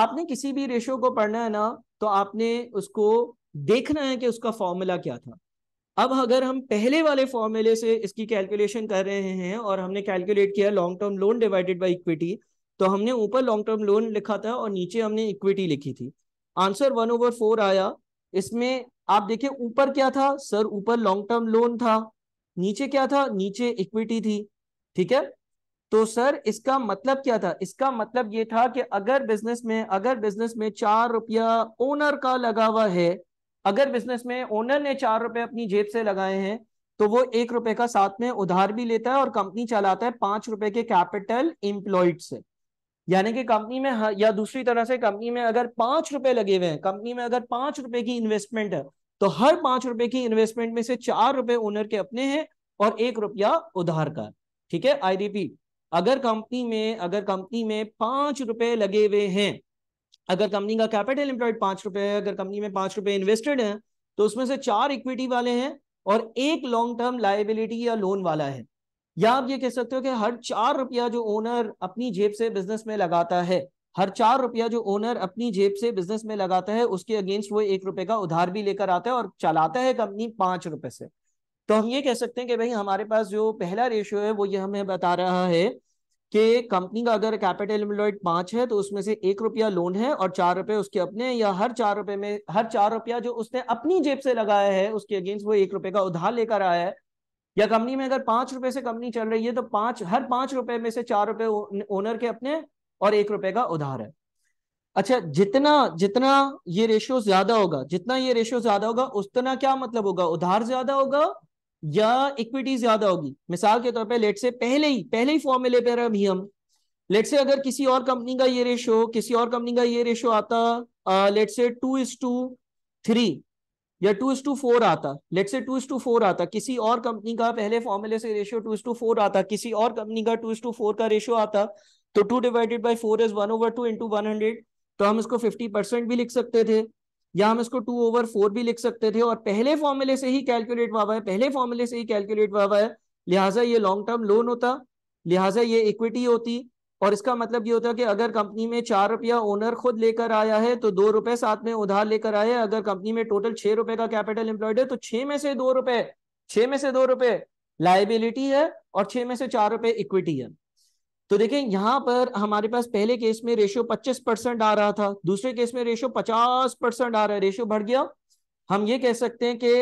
Speaker 1: आपने किसी भी रेशियो को पढ़ना है ना तो आपने उसको देखना है कि उसका फॉर्मूला क्या था अब अगर हम पहले वाले फॉर्मूले से इसकी कैलकुलेशन कर रहे हैं और हमने कैलकुलेट किया long term loan divided by equity तो हमने ऊपर लॉन्ग टर्म लोन लिखा था और नीचे हमने इक्विटी लिखी थी आंसर वन ओवर फोर आया इसमें आप देखिए ऊपर क्या था सर ऊपर लॉन्ग टर्म लोन था नीचे क्या था नीचे इक्विटी थी ठीक है तो सर इसका मतलब क्या था इसका मतलब ये था कि अगर बिजनेस में अगर बिजनेस में चार रुपया ओनर का लगा हुआ है अगर बिजनेस में ओनर ने चार रुपए अपनी जेब से लगाए हैं तो वो एक रुपए का साथ में उधार भी लेता है और कंपनी चलाता है पांच रुपए के कैपिटल इंप्लॉयड से यानी कि कंपनी में या दूसरी तरह से कंपनी में अगर पांच रुपए लगे हुए हैं कंपनी में अगर पांच रुपए की इन्वेस्टमेंट है तो हर पांच रुपए की इन्वेस्टमेंट में से चार रुपए ओनर के अपने हैं और एक रुपया उधार का ठीक है आई रिपीट अगर कंपनी में अगर कंपनी में पांच रुपए लगे हुए हैं अगर कंपनी का कैपिटल एम्प्लॉयड पांच रुपए है अगर कंपनी में पांच रुपए इन्वेस्टेड है तो उसमें से चार इक्विटी वाले हैं और एक लॉन्ग टर्म लाइबिलिटी या लोन वाला है या आप ये कह सकते हो कि हर चार रुपया जो ओनर अपनी जेब से बिजनेस में लगाता है हर चार रुपया जो ओनर अपनी जेब से बिजनेस में लगाता है उसके अगेंस्ट वो एक रुपए का उधार भी लेकर आता है और चलाता है कंपनी पांच रुपए से तो हम ये कह सकते हैं कि भाई हमारे पास जो पहला रेशियो है वो ये हमें बता रहा है कि कंपनी का अगर कैपिटल एम्प्लॉयड पांच है तो उसमें से एक रुपया लोन है और चार रुपए उसके अपने या हर चार रुपए में हर चार रुपया जो उसने अपनी जेब से लगाया है उसके अगेंस्ट वो एक रुपए का उधार लेकर आया है या कंपनी में अगर पांच रुपए से कंपनी चल रही है तो पांच हर पांच रुपए में से चार रुपए ओनर के अपने और एक रुपए का उधार है अच्छा जितना जितना ये रेशियो ज्यादा होगा जितना ये रेशियो ज्यादा होगा उतना क्या मतलब होगा उधार ज्यादा होगा या इक्विटी ज्यादा होगी मिसाल के तौर पे लेट से पहले ही पहले ही फॉर्मूले पर अभी हम लेट से अगर किसी और कंपनी का ये रेशो किसी और कंपनी का ये रेशो आता let's say two is to three या टू इज टू फोर आता let's say two is to four आता किसी और कंपनी का पहले फॉर्मूले से ratio two is to four आता किसी और कंपनी का टू इज टू फोर का रेशियो आता तो two divided by four is one over two into one hundred तो हम इसको फिफ्टी परसेंट भी लिख सकते थे या हम इसको टू ओवर फोर भी लिख सकते थे और पहले फॉर्मूले से ही कैलकुलेट हुआ है पहले फॉर्मूले से ही कैलकुलेट हुआ है लिहाजा ये लॉन्ग टर्म लोन होता लिहाजा ये इक्विटी होती और इसका मतलब ये होता कि अगर कंपनी में चार रुपया ओनर खुद लेकर आया है तो दो रुपए साथ में उधार लेकर आए अगर कंपनी में टोटल छह रुपए का कैपिटल एम्प्लॉयड है तो छह में से दो रुपए छह में से दो रुपए लाइबिलिटी है और छह में से चार रुपए इक्विटी है तो देखें यहां पर हमारे पास पहले केस में रेशियो 25 परसेंट आ रहा था दूसरे केस में रेशियो 50 परसेंट आ रहा है रेशियो बढ़ गया हम ये कह सकते हैं कि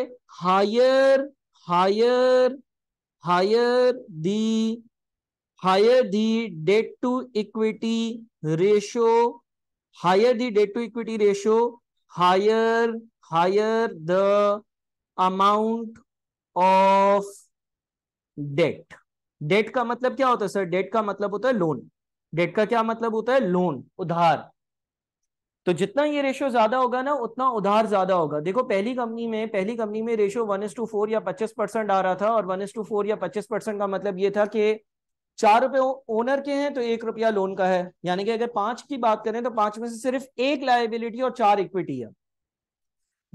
Speaker 1: higher higher higher the higher the debt to equity ratio higher the debt to equity ratio higher higher the amount of debt debt का मतलब क्या होता है सर डेट का मतलब होता है लोन डेट का क्या मतलब होता है लोन उधार तो जितना ये रेशियो ज्यादा होगा ना उतना उधार ज्यादा होगा देखो पहली कंपनी में पहली कंपनी में ratio one is to four या पच्चीस परसेंट आ रहा था और वन एस टू फोर या पच्चीस परसेंट का मतलब ये था कि चार रुपए ओनर के हैं तो एक रुपया लोन का है यानी कि अगर पांच की बात करें तो पांच में से सिर्फ एक लाइबिलिटी और चार इक्विटी है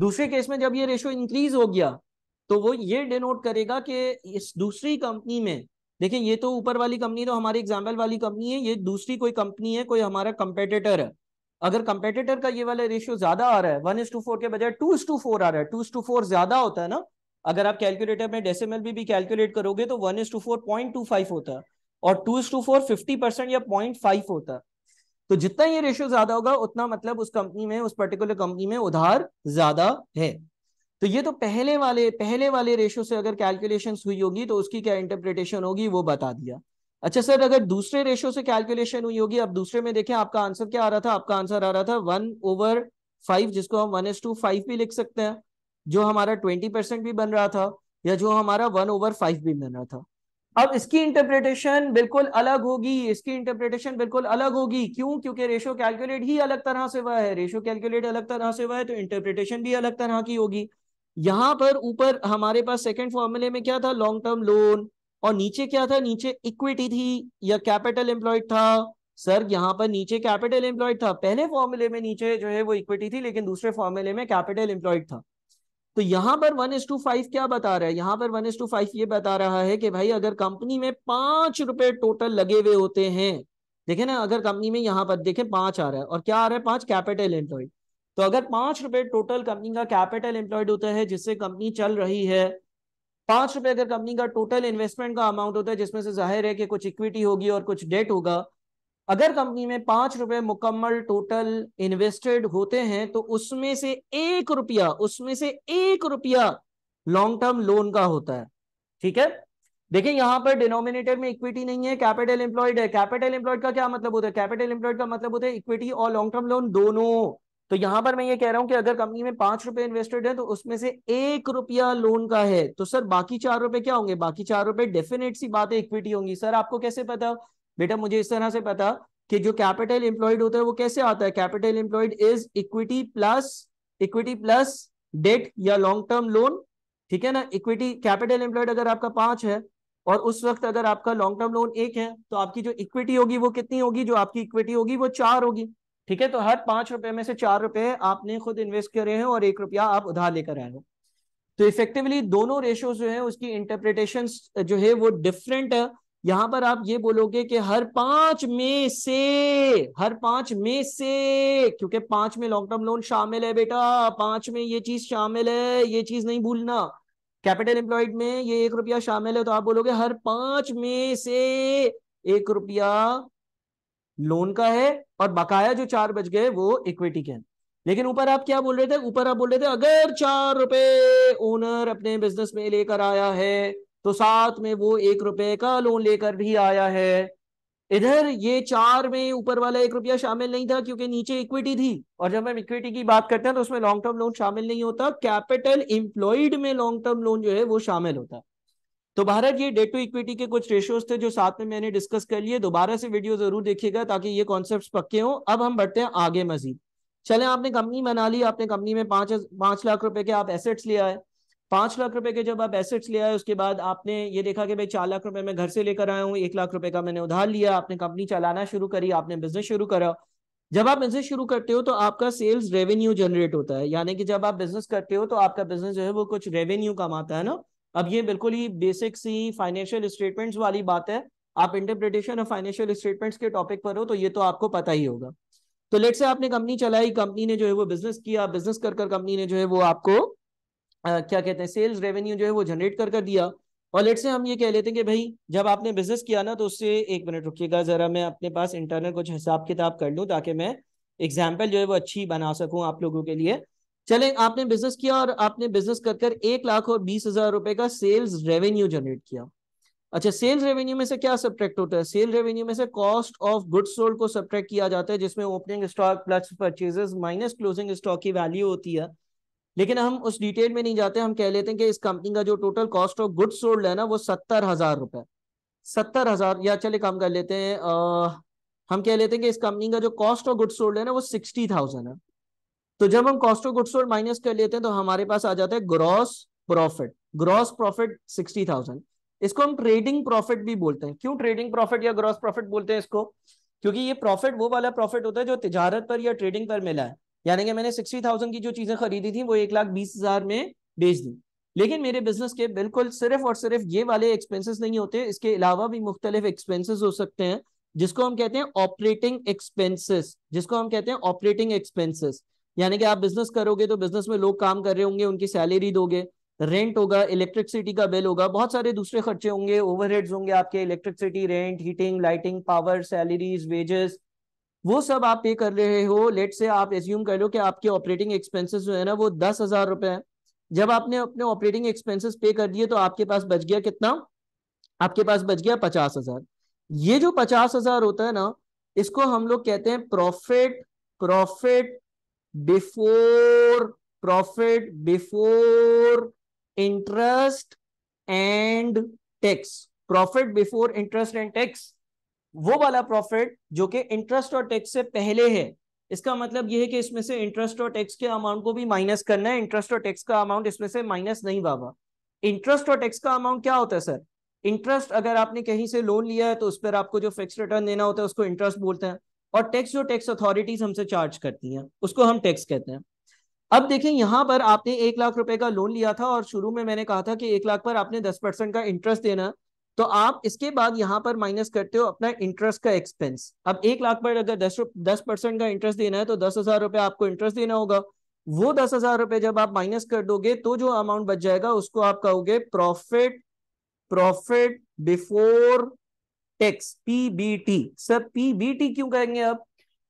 Speaker 1: दूसरे केस में जब ये रेशियो इंक्रीज हो गया तो वो ये डिनोट करेगा कि इस दूसरी कंपनी में देखिए ये तो ऊपर वाली कंपनी तो हमारी एग्जाम्पल वाली कंपनी है ये दूसरी कोई कंपनी है कोई हमारा कंपेटेटर है अगर कंपेटेटर का ये वाला रेशियो ज्यादा आ रहा है वन इज टू फोर के बजाय टू इज टू फोर आ रहा है टू इज टू फोर ज्यादा होता है ना अगर आप कैलकुलेटर में डेसिमल भी, भी कैलकुलेट करोगे तो one is to four point two five होता है और two is to four fifty percent या पॉइंट फाइव होता है तो जितना ये रेशियो ज्यादा होगा उतना मतलब उस कंपनी में उस पर्टिकुलर कंपनी में उधार ज्यादा है तो ये तो पहले वाले पहले वाले रेशो से अगर कैलकुलेशन हुई होगी तो उसकी क्या इंटरप्रिटेशन होगी वो बता दिया अच्छा सर अगर दूसरे रेशो से कैलकुलेशन हुई होगी अब दूसरे में देखें आपका आंसर क्या आ रहा था आपका आंसर आ रहा था वन ओवर फाइव जिसको हम वन एस टू फाइव भी लिख सकते हैं जो हमारा ट्वेंटी परसेंट भी बन रहा था या जो हमारा वन ओवर फाइव भी बन रहा था अब इसकी इंटरप्रिटेशन बिल्कुल अलग होगी इसकी इंटरप्रिटेशन बिल्कुल अलग होगी क्यों क्योंकि रेशो कैलकुलेट ही अलग तरह से हुआ है रेशो कैलकुलेट अलग तरह से हुआ है तो इंटरप्रिटेशन भी अलग तरह की होगी यहां पर ऊपर हमारे पास सेकंड फॉर्मूले में क्या था लॉन्ग टर्म लोन और नीचे क्या था नीचे इक्विटी थी या कैपिटल एम्प्लॉयड था सर यहाँ पर नीचे कैपिटल एम्प्लॉयड था पहले फॉर्मूले में नीचे जो है वो इक्विटी थी लेकिन दूसरे फॉर्मूले में कैपिटल एम्प्लॉयड था तो यहाँ पर वन एस टू फाइव क्या बता रहा है यहाँ पर वन एस टू फाइव ये बता रहा है कि भाई अगर कंपनी में पांच रुपए टोटल लगे हुए होते हैं देखे ना अगर कंपनी में यहाँ पर देखे पांच आ रहा है और क्या आ रहा है पांच कैपिटल एम्प्लॉयड तो अगर पांच रुपए टोटल कंपनी का कैपिटल एम्प्लॉयड होता है जिससे कंपनी चल रही है पांच रुपए अगर कंपनी का टोटल इन्वेस्टमेंट का अमाउंट होता है जिसमें से जाहिर है कि कुछ इक्विटी होगी और कुछ डेट होगा अगर कंपनी में पांच रुपए मुकम्मल टोटल इन्वेस्टेड होते हैं तो उसमें से एक रुपया उसमें से एक रुपया लॉन्ग टर्म लोन का होता है ठीक है देखिए यहां पर डिनोमिनेटर में इक्विटी नहीं है कैपिटल एम्प्लॉयड है कैपिटल एम्प्लॉयड का क्या मतलब होता है कैपिटल एम्प्लॉयड का मतलब होता है इक्विटी और लॉन्ग टर्म लोन दोनों तो यहां पर मैं ये कह रहा हूं कि अगर कंपनी में पांच रुपए इन्वेस्टेड है तो उसमें से एक रुपया लोन का है तो सर बाकी चार रुपए क्या होंगे बाकी चार रुपए डेफिनेट सी बात है इक्विटी होंगी सर आपको कैसे पता बेटा मुझे इस तरह से पता कि जो कैपिटल इंप्लॉयड होता है वो कैसे आता है capital employed is equity plus equity plus debt या लॉन्ग टर्म लोन ठीक है ना इक्विटी कैपिटल एम्प्लॉयड अगर आपका पांच है और उस वक्त अगर आपका लॉन्ग टर्म लोन एक है तो आपकी जो इक्विटी होगी वो कितनी होगी जो आपकी इक्विटी होगी वो चार होगी ठीक है तो हर पांच रुपए में से चार रुपए आपने खुद इन्वेस्ट करे हैं और एक रुपया आप उधार लेकर आए हो तो इफेक्टिवली दोनों रेशो जो है उसकी इंटरप्रिटेशन जो है वो डिफरेंट है यहां पर आप ये बोलोगे कि हर पांच में से हर पांच में से क्योंकि पांच में लॉन्ग टर्म लोन शामिल है बेटा पांच में ये चीज शामिल है ये चीज नहीं भूलना कैपिटल एम्प्लॉयड में ये एक रुपया शामिल है तो आप बोलोगे हर पांच में से एक रुपया लोन का है और बकाया जो चार बज गए वो इक्विटी के हैं लेकिन ऊपर आप क्या बोल रहे थे ऊपर आप बोल रहे थे अगर चार रुपए ओनर अपने बिजनेस में लेकर आया है तो साथ में वो एक रुपए का लोन लेकर भी आया है इधर ये चार में ऊपर वाला एक रुपया शामिल नहीं था क्योंकि नीचे इक्विटी थी और जब हम इक्विटी की बात करते हैं तो उसमें लॉन्ग टर्म लोन शामिल नहीं होता कैपिटल इंप्लॉयड में लॉन्ग टर्म लोन जो है वो शामिल होता तो भारत ये डेट टू इक्विटी के कुछ रेशियोज थे जो साथ में मैंने डिस्कस कर लिए दोबारा से वीडियो जरूर देखिएगा ताकि ये कॉन्सेप्ट पक्के हों अब हम बढ़ते हैं आगे मजीद चले आपने कंपनी बना ली आपने कंपनी में पांच पांच लाख रुपए के आप एसेट्स लिया है पांच लाख रुपए के जब आप एसेट्स ले आए उसके बाद आपने ये देखा कि भाई चार लाख रुपए मैं घर से लेकर आया हूँ एक लाख रुपए का मैंने उधार लिया आपने कंपनी चलाना शुरू करी आपने बिजनेस शुरू करा जब आप बिजनेस शुरू करते हो तो आपका सेल्स रेवेन्यू जनरेट होता है यानी कि जब आप बिजनेस करते हो तो आपका बिजनेस जो है वो कुछ रेवेन्यू कमाता है ना अब ये बिल्कुल ही बेसिक सी फाइनेंशियल स्टेटमेंट्स वाली बात है आप इंटरप्रिटेशन ऑफ फाइनेंशियल स्टेटमेंट्स के टॉपिक पर हो तो ये तो आपको पता ही होगा तो लेट से आपने कंपनी चलाई कंपनी ने जो है वो बिजनेस किया बिजनेस कर कर कंपनी ने जो है वो आपको आ, क्या कहते हैं सेल्स रेवेन्यू जो है वो जनरेट कर कर दिया और लेट से हम ये कह लेते हैं कि भाई जब आपने बिजनेस किया ना तो उससे एक मिनट रुकिएगा जरा मैं अपने पास इंटरनल कुछ हिसाब किताब कर लूँ ताकि मैं एग्जाम्पल जो है वो अच्छी बना सकूँ आप लोगों के लिए चले आपने बिजनेस किया और आपने बिजनेस कर कर एक लाख और बीस हजार रुपए का सेल्स रेवेन्यू जनरेट किया अच्छा सेल्स रेवेन्यू में से क्या सब्ट्रैक्ट होता है सेल रेवेन्यू में से कॉस्ट ऑफ गुड्स सोल्ड को सब्ट्रैक्ट किया जाता है जिसमें opening stock plus purchases minus closing stock की वैल्यू होती है लेकिन हम उस डिटेल में नहीं जाते हम कह लेते हैं कि इस कंपनी का जो total cost of goods sold है ना वो सत्तर हजार रुपए सत्तर हजार या चले काम कर लेते हैं आ, हम कह लेते हैं कि इस कंपनी का जो कॉस्ट ऑफ गुड्स सोल्ड है ना वो सिक्सटी थाउजेंड है तो जब हम कॉस्ट ऑफ गुड्स माइनस कर लेते हैं तो हमारे पास आ जाता है gross profit gross profit sixty thousand इसको हम ट्रेडिंग प्रॉफिट भी बोलते हैं क्यों ट्रेडिंग प्रॉफिट या ग्रॉस प्रॉफिट बोलते हैं इसको क्योंकि ये प्रॉफिट वो वाला प्रॉफिट होता है जो तिजारत पर या ट्रेडिंग पर मिला है यानी कि मैंने सिक्सटी थाउजेंड की जो चीजें खरीदी थी वो एक लाख बीस हजार में बेच दी लेकिन मेरे बिजनेस के बिल्कुल सिर्फ और सिर्फ ये वाले एक्सपेंसेस नहीं होते इसके अलावा भी मुख्तलिफ एक्सपेंसेस हो सकते हैं जिसको हम कहते हैं ऑपरेटिंग एक्सपेंसेस जिसको हम कहते हैं ऑपरेटिंग एक्सपेंसेस यानी कि आप बिजनेस करोगे तो बिजनेस में लोग काम कर रहे होंगे उनकी सैलरी दोगे रेंट होगा इलेक्ट्रिसिटी का बिल होगा बहुत सारे दूसरे खर्चे होंगे ओवरहेड्स होंगे आपके electricity rent heating lighting power salaries wages वो सब आप पे कर रहे हो लेट से आप एज्यूम कर लो कि आपके ऑपरेटिंग एक्सपेंसेस जो है ना वो दस हजार रुपए है जब आपने अपने ऑपरेटिंग एक्सपेंसेस पे कर दिए तो आपके पास बच गया कितना आपके पास बच गया पचास हजार ये जो पचास हजार होता है ना इसको हम लोग कहते हैं profit profit before profit before interest and tax profit before interest and tax वो वाला प्रॉफिट जो कि इंटरेस्ट और टैक्स से पहले है इसका मतलब यह है कि इसमें से इंटरेस्ट और टैक्स के अमाउंट को भी माइनस करना है इंटरेस्ट और टैक्स का अमाउंट इसमें से माइनस नहीं बाबा इंटरेस्ट और टैक्स का अमाउंट क्या होता है सर इंटरेस्ट अगर आपने कहीं से लोन लिया है तो उस पर आपको जो फिक्स रिटर्न देना होता है उसको इंटरेस्ट बोलते हैं और टैक्स जो टैक्स अथॉरिटीज हमसे चार्ज करती हैं उसको हम टैक्स कहते हैं अब देखें यहाँ पर आपने एक लाख रुपए का लोन लिया था और शुरू में मैंने कहा था कि एक लाख पर आपने दस परसेंट का इंटरेस्ट देना तो आप इसके बाद यहाँ पर माइनस करते हो अपना इंटरेस्ट का एक्सपेंस अब एक लाख पर अगर दस दस परसेंट का इंटरेस्ट देना है तो दस हजार रुपये आपको इंटरेस्ट देना होगा वो दस हजार रुपये जब आप माइनस कर दोगे तो जो अमाउंट बच जाएगा उसको आप कहोगे profit profit before tax PBT sir PBT क्यों कहेंगे अब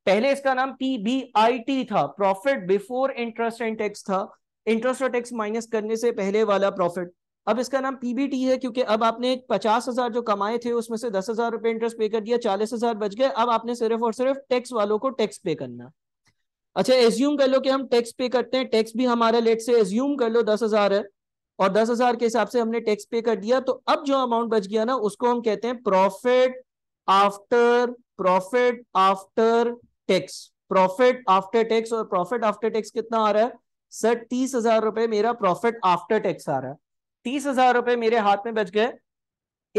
Speaker 1: पहले इसका नाम पीबीआईटी था profit before interest and tax था इंटरेस्ट और टैक्स माइनस करने से पहले वाला प्रॉफिट अब इसका नाम पीबीटी है क्योंकि अब आपने पचास हजार जो कमाए थे उसमें से दस हजार रुपए इंटरेस्ट पे कर दिया चालीस हजार बच गए अब आपने सिर्फ और सिर्फ टैक्स वालों को टैक्स पे करना अच्छा एज्यूम कर लो कि हम टैक्स पे करते हैं टैक्स भी हमारा लेट से एज्यूम कर लो दस हजार है और दस हजार के हिसाब से हमने टैक्स पे कर दिया तो अब जो अमाउंट बच गया ना उसको हम कहते हैं profit after profit after tax profit after tax और प्रॉफिट आफ्टर टैक्स कितना आ रहा है सर तीस हजार रुपए मेरा प्रॉफिट आफ्टर टैक्स आ रहा है तीस हजार रुपए मेरे हाथ में बच गए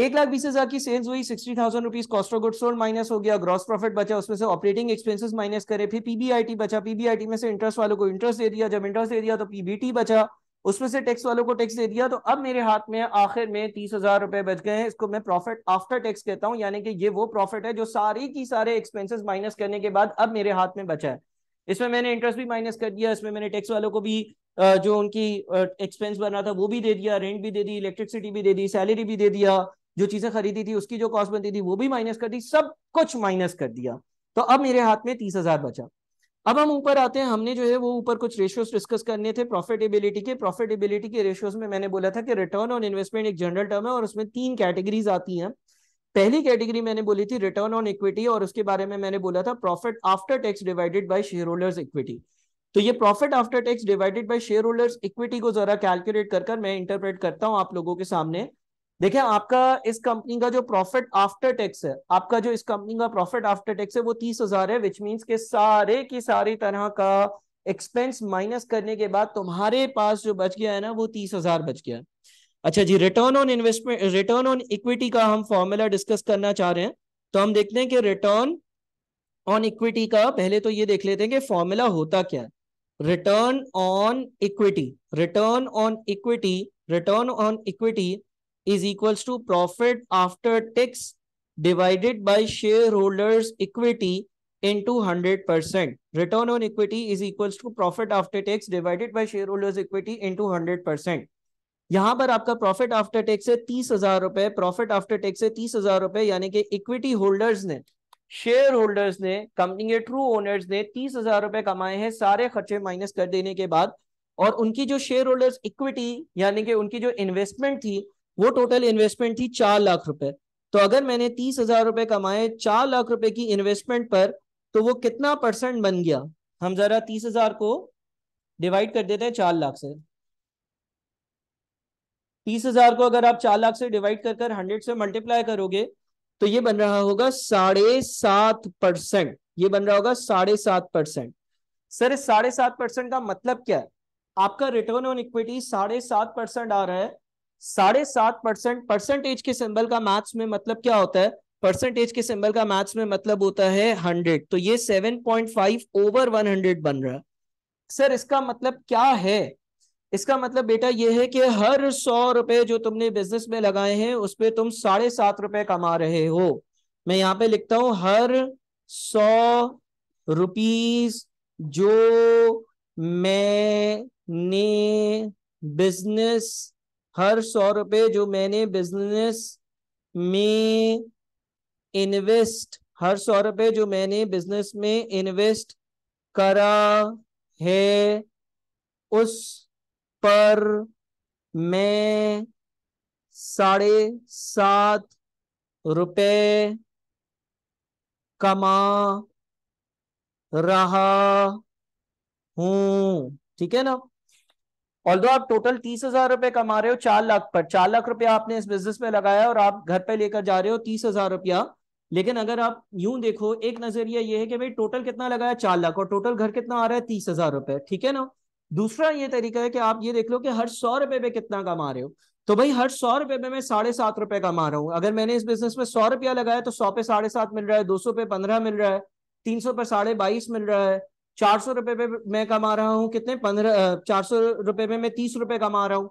Speaker 1: एक लाख बीस हजार की सेल्स हुई sixty thousand rupees cost of good sold minus हो गया ग्रॉस प्रॉफिट बचा उसमें से ऑपरेटिंग एक्सपेंसेस माइनस करे फिर पीबीआईटी बचा पीबीआईटी में से इंटरेस्ट वालों को इंटरेस्ट दे दिया जब इंटरेस्ट दे दिया तो पीबीटी बचा उसमें से टैक्स वालों को टैक्स दे दिया तो अब मेरे हाथ में आखिर में तीस हजार रुपए बच गए हैं इसको मैं प्रॉफिट आफ्टर टैक्स कहता हूँ यानी कि ये वो प्रॉफिट है जो सारी की सारे एक्सपेंसेस माइनस करने के बाद अब मेरे हाथ में बचा है इसमें मैंने इंटरेस्ट भी माइनस कर दिया इसमें मैंने टैक्स वालों को भी जो उनकी एक्सपेंस बना था वो भी दे दिया रेंट भी दे दी इलेक्ट्रिसिटी भी दे दी सैलरी भी दे दिया जो चीजें खरीदी थी उसकी जो कॉस्ट बनती थी वो भी माइनस कर दी सब कुछ माइनस कर दिया तो अब मेरे हाथ में तीस हजार बचा अब हम ऊपर आते हैं हमने जो है वो ऊपर कुछ रेशियोज डिस्कस करने थे प्रॉफिटेबिलिटी के प्रॉफिटेबिलिटी के रेशियोज में मैंने बोला था कि रिटर्न ऑन इन्वेस्टमेंट एक जनरल टर्म है और उसमें तीन कैटेगरीज आती हैं पहली कैटेगरी मैंने बोली थी रिटर्न ऑन इक्विटी और उसके बारे में मैंने बोला था profit after tax divided by shareholders equity तो ये profit after tax divided by shareholders equity को जरा कैलकुलेट कर कर मैं इंटरप्रेट करता हूँ आप लोगों के सामने देखिए आपका इस कंपनी का जो प्रॉफिट आफ्टर टैक्स है आपका जो इस कंपनी का प्रॉफिट आफ्टर टैक्स है वो तीस हजार है विच मीन्स के सारे की सारी तरह का एक्सपेंस माइनस करने के बाद तुम्हारे पास जो बच गया है ना वो तीस हजार बच गया है अच्छा जी return on investment return on equity का हम फॉर्मूला डिस्कस करना चाह रहे हैं तो हम देखते हैं कि रिटर्न ऑन इक्विटी का पहले तो ये देख लेते हैं कि फॉर्मूला होता क्या है return on equity return on equity return on equity is equals to profit after tax divided by shareholders equity into 100%. Return on equity is equals to profit after tax divided by shareholders equity into 100%. यहां पर आपका profit after tax है तीस हजार रुपए profit after tax है तीस हजार रुपए यानी कि इक्विटी होल्डर्स ने शेयर होल्डर्स ने कंपनी के ट्रू ओनर्स ने तीस हजार रुपए कमाए हैं सारे खर्चे माइनस कर देने के बाद और उनकी जो शेयर होल्डर्स इक्विटी यानी कि उनकी जो इन्वेस्टमेंट थी वो टोटल इन्वेस्टमेंट थी चार लाख रुपए तो अगर मैंने तीस हजार रुपए कमाए चार लाख रुपए की इन्वेस्टमेंट पर तो वो कितना परसेंट बन गया हम जरा तीस हजार को डिवाइड कर देते हैं चार लाख से तीस हजार को अगर आप चार लाख से डिवाइड कर कर हंड्रेड से मल्टीप्लाई करोगे तो ये बन रहा होगा साढ़े सात परसेंट ये बन रहा होगा साढ़े सात परसेंट सर साढ़े सात परसेंट का मतलब क्या है आपका रिटर्न ऑन इक्विटी साढ़े सात परसेंट आ रहा है साढ़े सात परसेंट परसेंटेज के सिंबल का मैथ्स में मतलब क्या होता है परसेंटेज के सिंबल का मैथ्स में मतलब होता है हंड्रेड तो ये seven point five over one hundred बन रहा है सर इसका मतलब क्या है इसका मतलब बेटा ये है कि हर सौ रुपए जो तुमने बिजनेस में लगाए हैं उस पर तुम साढ़े सात रुपए कमा रहे हो मैं यहाँ पे लिखता हूं हर सौ रुपीज जो मैंने बिजनेस हर सौ रुपये जो मैंने बिजनेस में इन्वेस्ट हर सौ रुपये जो मैंने बिजनेस में इन्वेस्ट करा है उस पर मैं साढ़े सात रुपये कमा रहा हूँ ठीक है ना ऑल दो आप टोटल तीस हजार रुपए कमा रहे हो चार लाख पर चार लाख रुपया आपने इस बिजनेस में लगाया और आप घर पे लेकर जा रहे हो तीस हजार रुपया लेकिन अगर आप यूं देखो एक नजरिया ये है कि भाई टोटल कितना लगाया चार लाख और टोटल घर कितना आ रहा है तीस हजार रुपए ठीक है ना दूसरा ये तरीका है कि आप ये देख लो कि हर सौ रुपए पे कितना कमा रहे हो तो भाई हर सौ रुपए पे मैं साढ़े सात रुपए कमा रहा हूँ अगर मैंने इस बिजनेस में सौ रुपया लगाया तो सौ पे साढ़े सात मिल रहा है दो सौ पे पंद्रह मिल रहा है तीन सौ पे साढ़े बाईस मिल रहा है चार सौ रुपए पे मैं कमा रहा हूँ कितने पंद्रह चार सौ रुपए में मैं तीस रुपए कमा रहा हूँ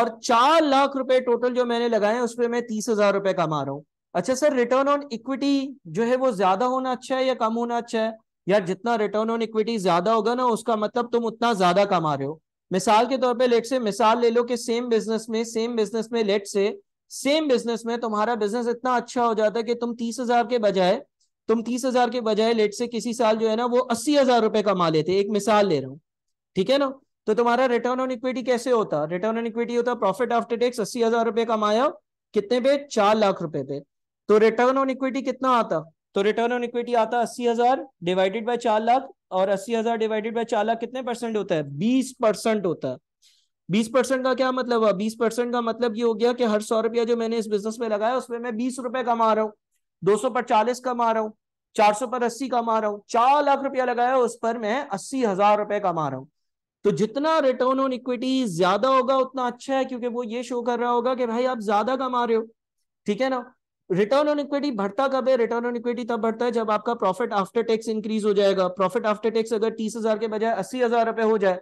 Speaker 1: और चार लाख रुपए टोटल जो मैंने लगाए उस पर मैं तीस हजार रुपए कमा रहा हूँ अच्छा सर रिटर्न ऑन इक्विटी जो है वो ज्यादा होना अच्छा है या कम होना अच्छा है यार जितना रिटर्न ऑन इक्विटी ज्यादा होगा ना उसका मतलब तुम उतना ज्यादा कमा रहे हो मिसाल के तौर पर लेट से मिसाल ले लो कि सेम बिजनेस में सेम बिजनेस में लेट से सेम बिजनेस में तुम्हारा बिजनेस इतना अच्छा हो जाता है कि तुम तीस हजार के बजाय तुम तीस हजार के बजाय लेट से किसी साल जो है ना वो अस्सी हजार रुपए कमा लेते एक मिसाल ले रहा हूँ ठीक है ना तो तुम्हारा रिटर्न ऑन इक्विटी कैसे होता रिटर्न ऑन इक्विटी होता प्रॉफिट आफ्टर टैक्स अस्सी हजार रुपए कमाया कितने पे चार लाख रुपए पे तो रिटर्न ऑन इक्विटी कितना आता तो रिटर्न ऑन इक्विटी आता अस्सी हजार डिवाइडेड बाय चार लाख और अस्सी हजार डिवाइडेड बाय चार लाख कितने परसेंट होता है बीस परसेंट होता है बीस परसेंट का क्या मतलब हुआ बीस परसेंट का मतलब ये हो गया कि हर सौ रुपया जो मैंने इस बिजनेस में लगाया उसमें मैं बीस रुपए कमा रहा हूँ दो सौ पर चालीस कमा रहा हूँ चार सौ पर अस्सी कमा रहा हूँ चार लाख रुपया लगाया उस पर मैं अस्सी हजार रुपए कमा रहा हूँ तो जितना रिटर्न ऑन इक्विटी ज्यादा होगा उतना अच्छा है क्योंकि वो ये शो कर रहा होगा कि भाई आप ज्यादा कमा रहे हो ठीक है ना रिटर्न ऑन इक्विटी बढ़ता कब है रिटर्न ऑन इक्विटी तब बढ़ता है जब आपका प्रॉफिट आफ्टर टैक्स इंक्रीज हो जाएगा प्रॉफिट आफ्टर टैक्स अगर तीस हजार के बजाय अस्सी हजार रुपए हो जाए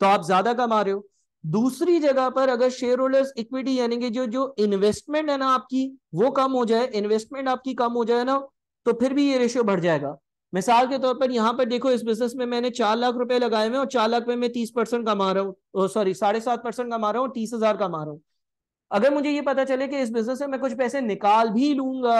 Speaker 1: तो आप ज्यादा कमा रहे हो दूसरी जगह पर अगर शेयर होल्डर्स इक्विटी यानी कि जो जो इन्वेस्टमेंट है ना आपकी वो कम हो जाए इन्वेस्टमेंट आपकी कम हो जाए ना तो फिर भी ये रेशियो बढ़ जाएगा मिसाल के तौर पर यहाँ पर देखो इस बिजनेस में मैंने चार लाख रुपए लगाए हुए और चार लाख में तीस परसेंट कमा रहा हूँ सॉरी साढ़े सात परसेंट कमा रहा हूँ तीस हजार कमा रहा हूँ अगर मुझे ये पता चले कि इस बिजनेस से मैं कुछ पैसे निकाल भी लूंगा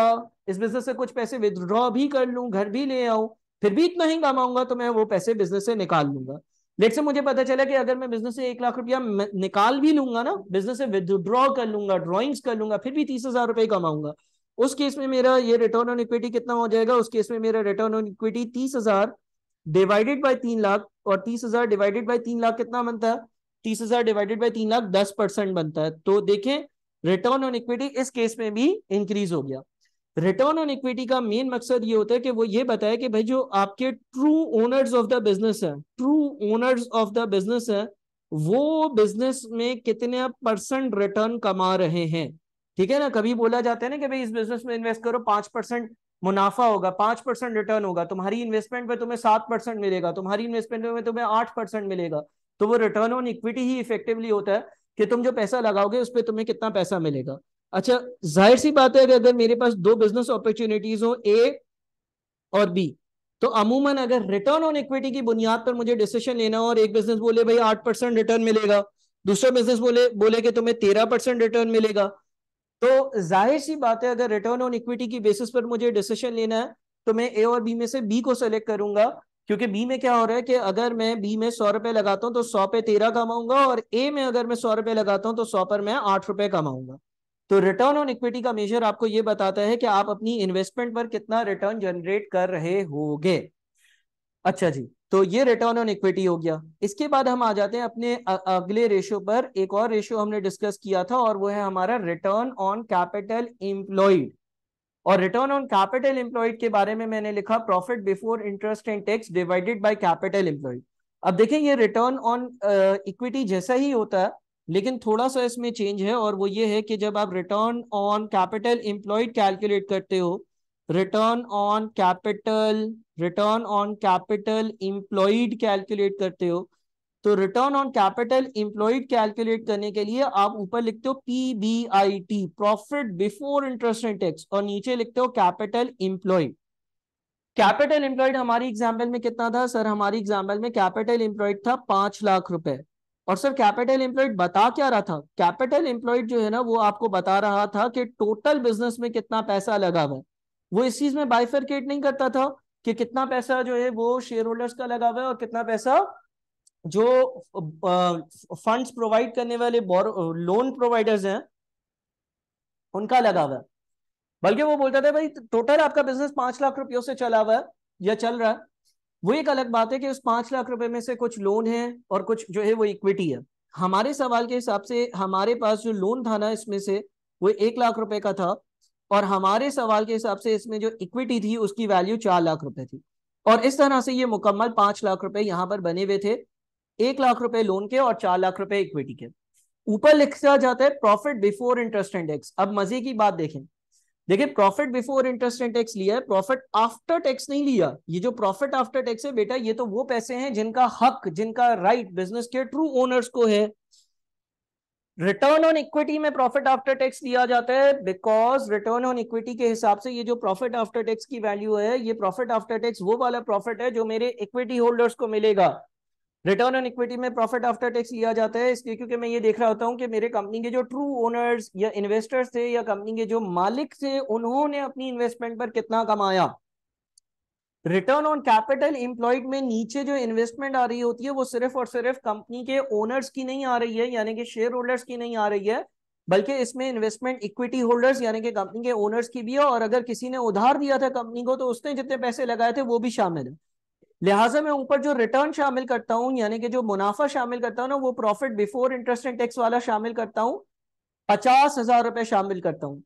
Speaker 1: इस बिजनेस से कुछ पैसे विदड्रॉ भी कर लूँ घर भी ले आऊ फिर भी इतना ही कमाऊंगा तो मैं वो पैसे बिजनेस से निकाल लूंगा लेट से मुझे पता चला कि अगर मैं बिजनेस से एक लाख रुपया निकाल भी लूंगा ना बिजनेस से विदड्रॉ कर लूंगा ड्रॉइंग्स कर लूंगा फिर भी तीस हजार रुपए कमाऊंगा उस केस में मेरा ये रिटर्न ऑन इक्विटी कितना हो जाएगा उस केस में मेरा रिटर्न ऑन इक्विटी तीस हजार डिवाइडेड बाई तीन लाख और तीस हजार डिवाइडेड बाई तीन लाख कितना बनता है तीस हजार डिवाइडेड बाई तीन लाख दस परसेंट बनता है तो देखें रिटर्न ऑन इक्विटी इस केस में भी इंक्रीज हो गया रिटर्न ऑन इक्विटी का मेन मकसद ये होता है कि वो ये बताए कि भाई जो आपके true owners of the business है true owners of the business है वो बिजनेस में कितने परसेंट रिटर्न कमा रहे हैं ठीक है ना कभी बोला जाता है ना कि भाई इस बिजनेस में इन्वेस्ट करो पांच परसेंट मुनाफा होगा पांच परसेंट रिटर्न होगा तुम्हारी इन्वेस्टमेंट में तुम्हें सात परसेंट मिलेगा तुम्हारी इन्वेस्टमेंट में तुम्हें आठ परसेंट मिलेगा तो वो रिटर्न ऑन इक्विटी ही इफेक्टिवली होता है कि तुम जो पैसा लगाओगे उस पर तुम्हें कितना पैसा मिलेगा अच्छा जाहिर सी बात है कि अगर मेरे पास दो बिजनेस अपॉर्चुनिटीज हो ए और बी तो अमूमन अगर रिटर्न ऑन इक्विटी की बुनियाद पर मुझे डिसीजन लेना हो और एक बिजनेस बोले भाई आठ परसेंट रिटर्न मिलेगा दूसरा बिजनेस बोले बोले कि तुम्हें तेरह परसेंट रिटर्न मिलेगा तो जाहिर सी बात है अगर रिटर्न ऑन इक्विटी की बेसिस पर मुझे डिसीजन लेना है तो मैं ए और बी में से बी को सेलेक्ट करूंगा क्योंकि बी में क्या हो रहा है कि अगर मैं बी में सौ रुपए लगाता हूं तो सौ पे तेरह कमाऊंगा और ए में अगर मैं सौ रुपए लगाता हूं तो सौ पर मैं आठ रुपए कमाऊंगा तो रिटर्न ऑन इक्विटी का मेजर आपको ये बताता है कि आप अपनी इन्वेस्टमेंट पर कितना रिटर्न जनरेट कर रहे होगे अच्छा जी तो ये रिटर्न ऑन इक्विटी हो गया इसके बाद हम आ जाते हैं अपने अगले रेशियो पर एक और रेशियो हमने डिस्कस किया था और वो है हमारा रिटर्न ऑन कैपिटल इंप्लॉइड और रिटर्न ऑन कैपिटल एम्प्लॉयड के बारे में मैंने लिखा profit before interest and tax divided by capital employed अब देखें ये रिटर्न ऑन इक्विटी जैसा ही होता है लेकिन थोड़ा सा इसमें चेंज है और वो ये है कि जब आप return on capital employed calculate करते हो return on capital return on capital employed calculate करते हो तो return on capital employed calculate करने के लिए आप ऊपर लिखते हो P B I T profit before interest and tax और नीचे लिखते हो कैपिटल एम्प्लॉयड कैपिटल एम्प्लॉयड हमारी एग्जाम्पल में कितना था सर हमारी एग्जाम्पल में कैपिटल एम्प्लॉयड था पांच लाख रुपए और सर कैपिटल एम्प्लॉयड बता क्या रहा था कैपिटल एम्प्लॉयड जो है ना वो आपको बता रहा था कि टोटल बिजनेस में कितना पैसा लगा हुआ है वो इस चीज में बाइफरकेट नहीं करता था कि कितना पैसा जो है वो शेयर होल्डर्स का लगा हुआ है और कितना पैसा जो फंड्स प्रोवाइड करने वाले लोन प्रोवाइडर्स हैं उनका लगा हुआ है बल्कि वो बोलता था भाई टोटल आपका बिजनेस पांच लाख रुपयों से चला हुआ है या चल रहा है वो एक अलग बात है कि उस पांच लाख रुपए में से कुछ लोन है और कुछ जो है वो इक्विटी है हमारे सवाल के हिसाब से हमारे पास जो लोन था ना इसमें से वो एक लाख रुपए का था और हमारे सवाल के हिसाब से इसमें जो इक्विटी थी उसकी वैल्यू चार लाख रुपए थी और इस तरह से ये मुकम्मल पांच लाख रुपए यहाँ पर बने हुए थे एक लाख रुपए लोन के और चार लाख रुपए इक्विटी के ऊपर लिखा जाता है profit before interest and tax अब मजे की बात देखें देखिए profit before interest and tax लिया है प्रॉफिट आफ्टर टैक्स नहीं लिया ये जो प्रॉफिट आफ्टर टैक्स है बेटा ये तो वो पैसे हैं जिनका हक जिनका राइट बिजनेस के ट्रू ओनर्स को है रिटर्न ऑन इक्विटी में प्रॉफिट आफ्टर टैक्स लिया जाता है बिकॉज रिटर्न ऑन इक्विटी के हिसाब से ये जो प्रॉफिट आफ्टर टैक्स की वैल्यू है ये प्रॉफिट आफ्टर टैक्स वो वाला प्रॉफिट है जो मेरे इक्विटी होल्डर्स को मिलेगा रिटर्न ऑन इक्विटी में प्रॉफिट आफ्टर टैक्स लिया जाता है इसलिए क्योंकि मैं ये देख रहा होता हूँ कि मेरे कंपनी के जो ट्रू ओनर्स या इन्वेस्टर्स थे या कंपनी के जो मालिक थे उन्होंने अपनी इन्वेस्टमेंट पर कितना कमाया रिटर्न ऑन कैपिटल इंप्लॉयड में नीचे जो इन्वेस्टमेंट आ रही होती है वो सिर्फ और सिर्फ कंपनी के ओनर्स की नहीं आ रही है यानी कि शेयर होल्डर्स की नहीं आ रही है बल्कि इसमें इन्वेस्टमेंट इक्विटी होल्डर्स यानी कि कंपनी के ओनर्स की भी है और अगर किसी ने उधार दिया था कंपनी को तो उसने जितने पैसे लगाए थे वो भी शामिल है लिहाजा मैं ऊपर जो रिटर्न शामिल करता हूँ यानी कि जो मुनाफा शामिल करता हूँ ना वो profit before interest and tax वाला शामिल करता हूँ पचास हजार रुपये शामिल करता हूँ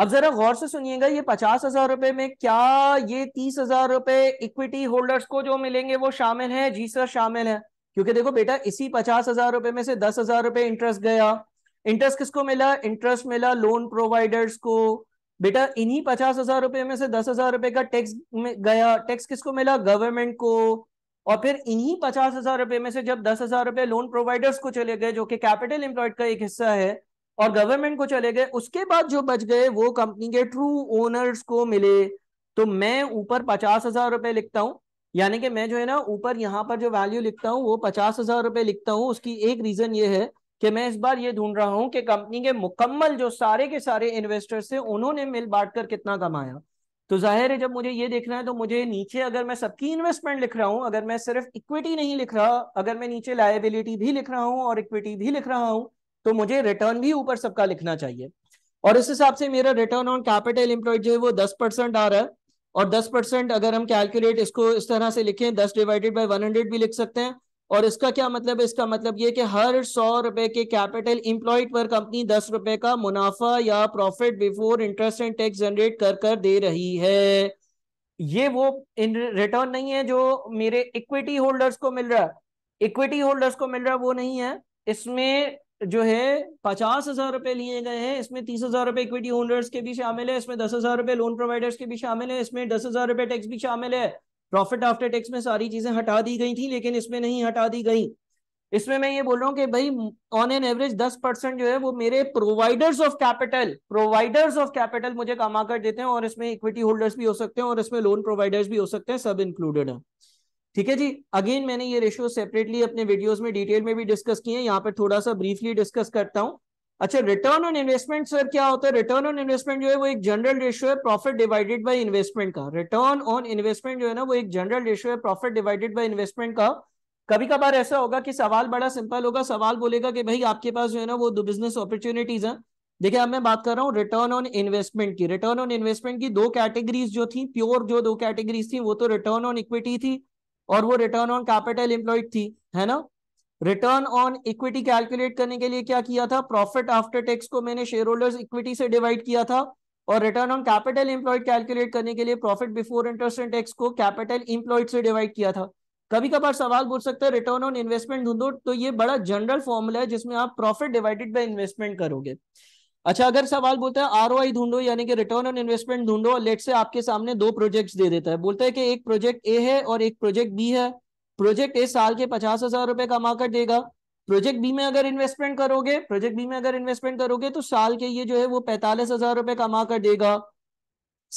Speaker 1: अब जरा गौर से सुनिएगा ये पचास हजार रुपये में क्या ये तीस हजार रुपये इक्विटी होल्डर्स को जो मिलेंगे वो शामिल है जी सर शामिल है क्योंकि देखो बेटा इसी पचास हजार रुपये में से दस हजार रुपये इंटरेस्ट गया इंटरेस्ट किसको मिला इंटरेस्ट मिला लोन प्रोवाइडर्स को बेटा इन्हीं पचास हजार रुपए में से दस हजार रुपए का टैक्स में गया टैक्स किसको मिला गवर्नमेंट को और फिर इन्हीं पचास हजार रुपए में से जब दस हजार रुपए लोन प्रोवाइडर्स को चले गए जो कि कैपिटल एम्प्लॉयड का एक हिस्सा है और गवर्नमेंट को चले गए उसके बाद जो बच गए वो कंपनी के ट्रू ओनर्स को मिले तो मैं ऊपर पचास हजार रुपए लिखता हूँ यानी कि मैं जो है ना ऊपर यहाँ पर जो वैल्यू लिखता हूँ वो पचास हजार रुपए लिखता हूँ उसकी एक रीजन ये है कि मैं इस बार ये ढूंढ रहा हूं कि कंपनी के मुकम्मल जो सारे के सारे इन्वेस्टर्स थे उन्होंने मिल बांट कर कितना कमाया तो जाहिर है जब मुझे ये देखना है तो मुझे नीचे अगर मैं सबकी इन्वेस्टमेंट लिख रहा हूं अगर मैं सिर्फ इक्विटी नहीं लिख रहा अगर मैं नीचे लाइबिलिटी भी लिख रहा हूँ और इक्विटी भी लिख रहा हूँ तो मुझे रिटर्न भी ऊपर सबका लिखना चाहिए और इस हिसाब से मेरा रिटर्न ऑन कैपिटल एम्प्लॉयड जो है वो दस परसेंट आ रहा है और दस परसेंट अगर हम कैलकुलेट इसको इस तरह से लिखें दस डिवाइडेड बाई वन हंड्रेड भी लिख सकते हैं और इसका क्या मतलब है इसका मतलब ये कि हर सौ रुपए के कैपिटल इंप्लॉयड पर कंपनी दस रुपए का मुनाफा या profit before interest and tax generate कर कर दे रही है ये वो रिटर्न नहीं है जो मेरे इक्विटी होल्डर्स को मिल रहा है इक्विटी होल्डर्स को मिल रहा वो नहीं है इसमें जो है पचास हजार रुपए लिए गए हैं इसमें तीस हजार रुपए इक्विटी होल्डर्स के भी शामिल है इसमें दस हजार रुपए लोन प्रोवाइडर्स के भी शामिल है इसमें दस हजार रुपए टैक्स भी शामिल है प्रॉफिट आफ्टर टैक्स में सारी चीजें हटा दी गई थी लेकिन इसमें नहीं हटा दी गई इसमें मैं ये बोल रहा हूँ कि भाई ऑन एन एवरेज दस परसेंट जो है वो मेरे providers of capital providers of capital मुझे कमा कर देते हैं और इसमें इक्विटी होल्डर्स भी हो सकते हैं और इसमें लोन प्रोवाइडर्स भी हो सकते हैं सब इंक्लूडेड है ठीक है जी अगेन मैंने ये रेशियो सेपरेटली अपने वीडियोस में डिटेल में भी डिस्कस किए हैं यहाँ पर थोड़ा सा ब्रीफली डिस्कस करता हूँ अच्छा रिटर्न ऑन इन्वेस्टमेंट सर क्या होता है रिटर्न ऑन इन्वेस्टमेंट जो है वो एक जनरल रेशियो है प्रॉफिट डिवाइडेड बाय इन्वेस्टमेंट का रिटर्न ऑन इन्वेस्टमेंट जो है ना वो एक जनरल रेशियो है प्रॉफिट डिवाइडेड बाय इन्वेस्टमेंट का कभी कभार ऐसा होगा कि सवाल बड़ा सिंपल होगा सवाल बोलेगा कि भाई आपके पास जो है ना वो दो बिजनेस अपॉर्चुनिटीज है देखिए अब मैं बात कर रहा हूँ रिटर्न ऑन इन्वेस्टमेंट की रिटर्न ऑन इन्वेस्टमेंट की दो कैटेगरीज जो थी प्योर जो दो कैटेगरीज थी वो तो रिटर्न ऑन इक्विटी थी और वो रिटर्न ऑन कैपिटल इंप्लॉयड थी है ना रिटर्न ऑन इक्विटी कैलकुलेट करने के लिए क्या किया था प्रॉफिट आफ्टर टैक्स को मैंने शेयर होल्डर्स इक्विटी से डिवाइड किया था और return on capital employed calculate करने के लिए profit before interest and tax को कैपिटल इंप्लॉयड से डिवाइड किया था कभी कभार सवाल पूछ सकते हैं रिटर्न ऑन इन्वेस्टमेंट ढूंढो तो ये बड़ा जनरल फॉर्मूला है जिसमें आप प्रॉफिट डिवाइडेड बाई इन्वेस्टमेंट करोगे अच्छा अगर सवाल बोलता है आर ढूंढो यानी कि रिटर्न ऑन इन्वेस्टमेंट ढूंढो लेट से आपके सामने दो प्रोजेक्ट दे देता है बोलता है कि एक प्रोजेक्ट ए है और एक प्रोजेक्ट बी है प्रोजेक्ट ए साल के पचास हजार रुपए कमा कर देगा प्रोजेक्ट बी में अगर इन्वेस्टमेंट करोगे प्रोजेक्ट बी में अगर इन्वेस्टमेंट करोगे तो साल के ये जो है वो पैंतालीस हजार रुपए कमा कर देगा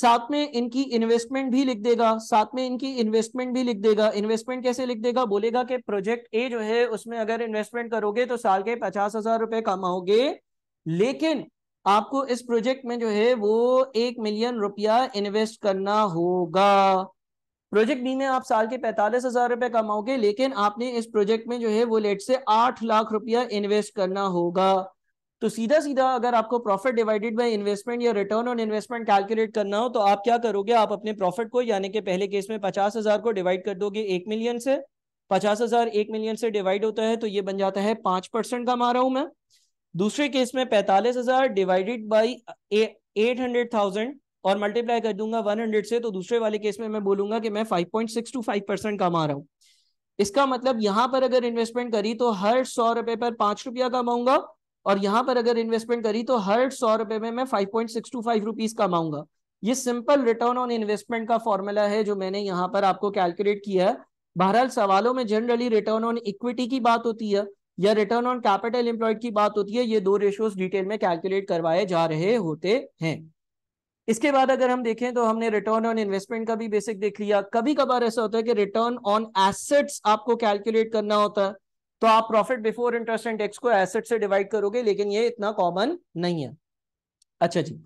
Speaker 1: साथ में इनकी इन्वेस्टमेंट भी लिख देगा साथ में इनकी इन्वेस्टमेंट भी लिख देगा इन्वेस्टमेंट कैसे लिख देगा बोलेगा कि प्रोजेक्ट ए जो है उसमें अगर इन्वेस्टमेंट करोगे तो साल के पचास हजार रुपए कमाओगे लेकिन आपको इस प्रोजेक्ट में जो है वो एक मिलियन रुपया इन्वेस्ट करना होगा प्रोजेक्ट बी में आप साल के पैंतालीस हजार रुपए कमाओगे लेकिन आपने इस प्रोजेक्ट में जो है वो लेट से आठ लाख रुपया इन्वेस्ट करना होगा तो सीधा सीधा अगर आपको प्रॉफिट डिवाइडेड बाय इन्वेस्टमेंट या रिटर्न ऑन इन्वेस्टमेंट कैलकुलेट करना हो तो आप क्या करोगे आप अपने प्रॉफिट को यानी कि पहले केस में पचास हजार को डिवाइड कर दोगे एक मिलियन से पचास हजार एक मिलियन से डिवाइड होता है तो ये बन जाता है पांच परसेंट कमा रहा हूं मैं दूसरे केस में पैंतालीस हजार divided by eight hundred thousand और मल्टीप्लाई कर दूंगा वन हंड्रेड से तो दूसरे वाले केस में मैं बोलूंगा कि मैं five point six two five percent कमा रहा हूँ इसका मतलब यहाँ पर अगर इन्वेस्टमेंट करी तो हर सौ रुपए पर पांच रुपया कमाऊंगा और यहाँ पर अगर इन्वेस्टमेंट करी तो हर सौ रुपए में मैं five point six two five rupees कमाऊंगा ये सिंपल रिटर्न ऑन इन्वेस्टमेंट का फॉर्मूला है जो मैंने यहाँ पर आपको कैलकुलेट किया है बहरहाल सवालों में जनरली रिटर्न ऑन इक्विटी की बात होती है या रिटर्न ऑन कैपिटल एम्प्लॉयड की बात होती है ये दो रेशियोज डिटेल में कैलकुलेट करवाए जा रहे होते हैं इसके बाद अगर हम देखें तो हमने रिटर्न ऑन इन्वेस्टमेंट का भी बेसिक देख लिया कभी कभार ऐसा होता है कि रिटर्न ऑन एसेट्स आपको कैलकुलेट करना होता है तो आप profit before interest and tax को एसेट से डिवाइड करोगे लेकिन ये इतना कॉमन नहीं है अच्छा जी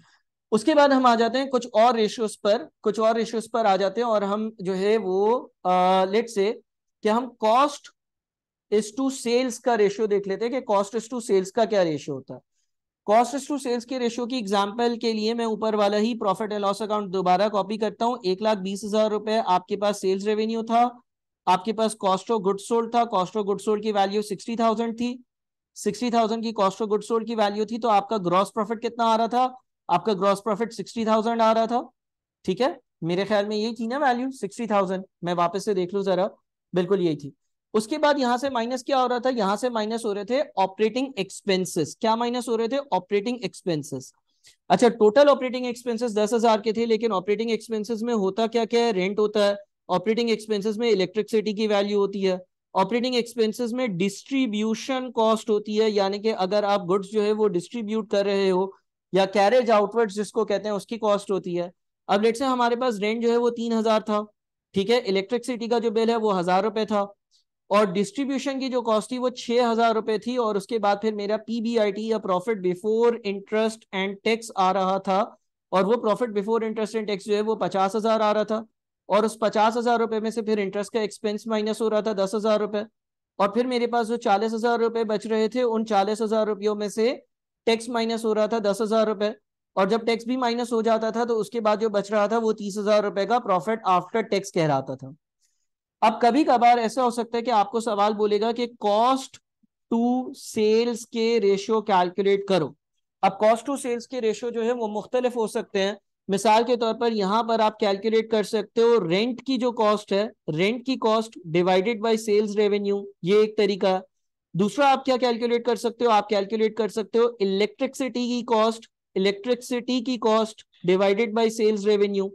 Speaker 1: उसके बाद हम आ जाते हैं कुछ और रेशियोज पर कुछ और रेशियोज पर आ जाते हैं और हम जो है वो लेट से कि हम कॉस्ट इज टू सेल्स का रेशियो देख लेते हैं कि कॉस्ट इज टू सेल्स का क्या रेशियो होता है कॉस्ट टू सेल्स के रेशियो की एग्जाम्पल के लिए मैं ऊपर वाला ही प्रॉफिट एंड लॉस अकाउंट दोबारा कॉपी करता हूँ एक लाख बीस हजार रुपए आपके पास सेल्स रेवेन्यू था आपके पास कॉस्ट ऑफ गुड सोल्ड था कॉस्ट ऑफ गुड सोल्ड की वैल्यू सिक्सटी थाउजेंड थी सिक्सटी थाउजेंड की कॉस्ट ऑफ गुड सोल्ड की वैल्यू थी तो आपका ग्रॉस प्रॉफिट कितना आ रहा था आपका ग्रॉस प्रॉफिट सिक्सटी थाउजेंड आ रहा था ठीक है मेरे ख्याल में यही थी ना वैल्यू सिक्सटी थाउजेंड मैं वापस से देख लू जरा बिल्कुल यही थी उसके बाद यहां से माइनस क्या हो रहा था यहां से माइनस हो रहे थे ऑपरेटिंग एक्सपेंसेस क्या माइनस हो रहे थे ऑपरेटिंग एक्सपेंसेस अच्छा टोटल ऑपरेटिंग एक्सपेंसेस दस हजार के थे लेकिन ऑपरेटिंग एक्सपेंसेस में होता क्या क्या है रेंट होता है ऑपरेटिंग एक्सपेंसेस में इलेक्ट्रिसिटी की वैल्यू होती है ऑपरेटिंग एक्सपेंसेस में डिस्ट्रीब्यूशन कॉस्ट होती है यानी कि अगर आप गुड्स जो है वो डिस्ट्रीब्यूट कर रहे हो या कैरेज आउटवर्ड जिसको कहते हैं उसकी कॉस्ट होती है अब लेट से हमारे पास रेंट जो है वो तीन हजार था ठीक है इलेक्ट्रिसिटी का जो बिल है वो हजार रुपए था और डिस्ट्रीब्यूशन की जो कॉस्ट थी वो छह हजार रुपए थी और उसके बाद फिर मेरा पीबीआईटी या profit before interest and tax आ रहा था और वो profit before interest and tax जो है वो पचास हजार आ रहा था और उस पचास हजार रुपए में से फिर इंटरेस्ट का एक्सपेंस माइनस हो रहा था दस हजार रुपए और फिर मेरे पास जो चालीस हजार रुपए बच रहे थे उन चालीस हजार रुपयों में से टैक्स माइनस हो रहा था दस हजार रुपए और जब टैक्स भी माइनस हो जाता था तो उसके बाद जो बच रहा था वो तीस हजार रुपए का प्रॉफिट आफ्टर टैक्स कहलाता था अब कभी कभार ऐसा हो सकता है कि आपको सवाल बोलेगा कि कॉस्ट टू सेल्स के रेशियो कैलकुलेट करो अब कॉस्ट टू सेल्स के रेशियो जो है वो मुख्तलिफ हो सकते हैं मिसाल के तौर पर यहाँ पर आप कैलकुलेट कर सकते हो रेंट की जो कॉस्ट है रेंट की cost divided by sales revenue ये एक तरीका दूसरा आप क्या कैलकुलेट कर सकते हो आप कैलकुलेट कर सकते हो इलेक्ट्रिसिटी की कॉस्ट इलेक्ट्रिसिटी की cost divided by sales revenue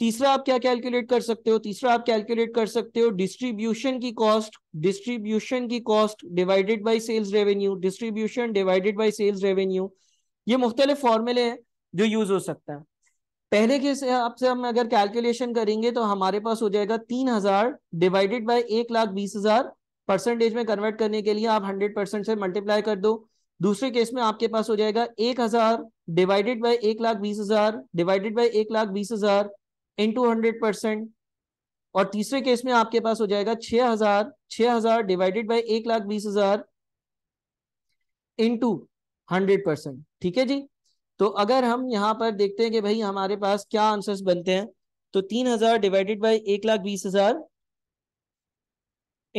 Speaker 1: तीसरा आप क्या कैलकुलेट कर सकते हो तीसरा आप कैलकुलेट कर सकते हो डिस्ट्रीब्यूशन की कॉस्ट डिस्ट्रीब्यूशन की cost divided by sales revenue distribution divided by sales revenue ये मुख्तलि फॉर्मूले हैं जो यूज हो सकता है पहले के से आपसे हम अगर कैलकुलेशन करेंगे तो हमारे पास हो जाएगा तीन हजार डिवाइडेड बाई एक लाख बीस हजार परसेंटेज में कन्वर्ट करने के लिए आप हंड्रेड परसेंट से मल्टीप्लाई कर दो दूसरे केस में आपके पास हो जाएगा एक हजार डिवाइडेड बाई एक लाख बीस हजार डिवाइडेड बाई एक लाख बीस हजार इंटू हंड्रेड परसेंट और तीसरे केस में आपके पास हो जाएगा छह हजार छह हजार डिवाइडेड बाई एक लाख बीस हजार इंटू हंड्रेड परसेंट ठीक है जी तो अगर हम यहां पर देखते हैं कि भाई हमारे पास क्या आंसर्स बनते हैं तो तीन हजार डिवाइडेड बाई एक लाख बीस हजार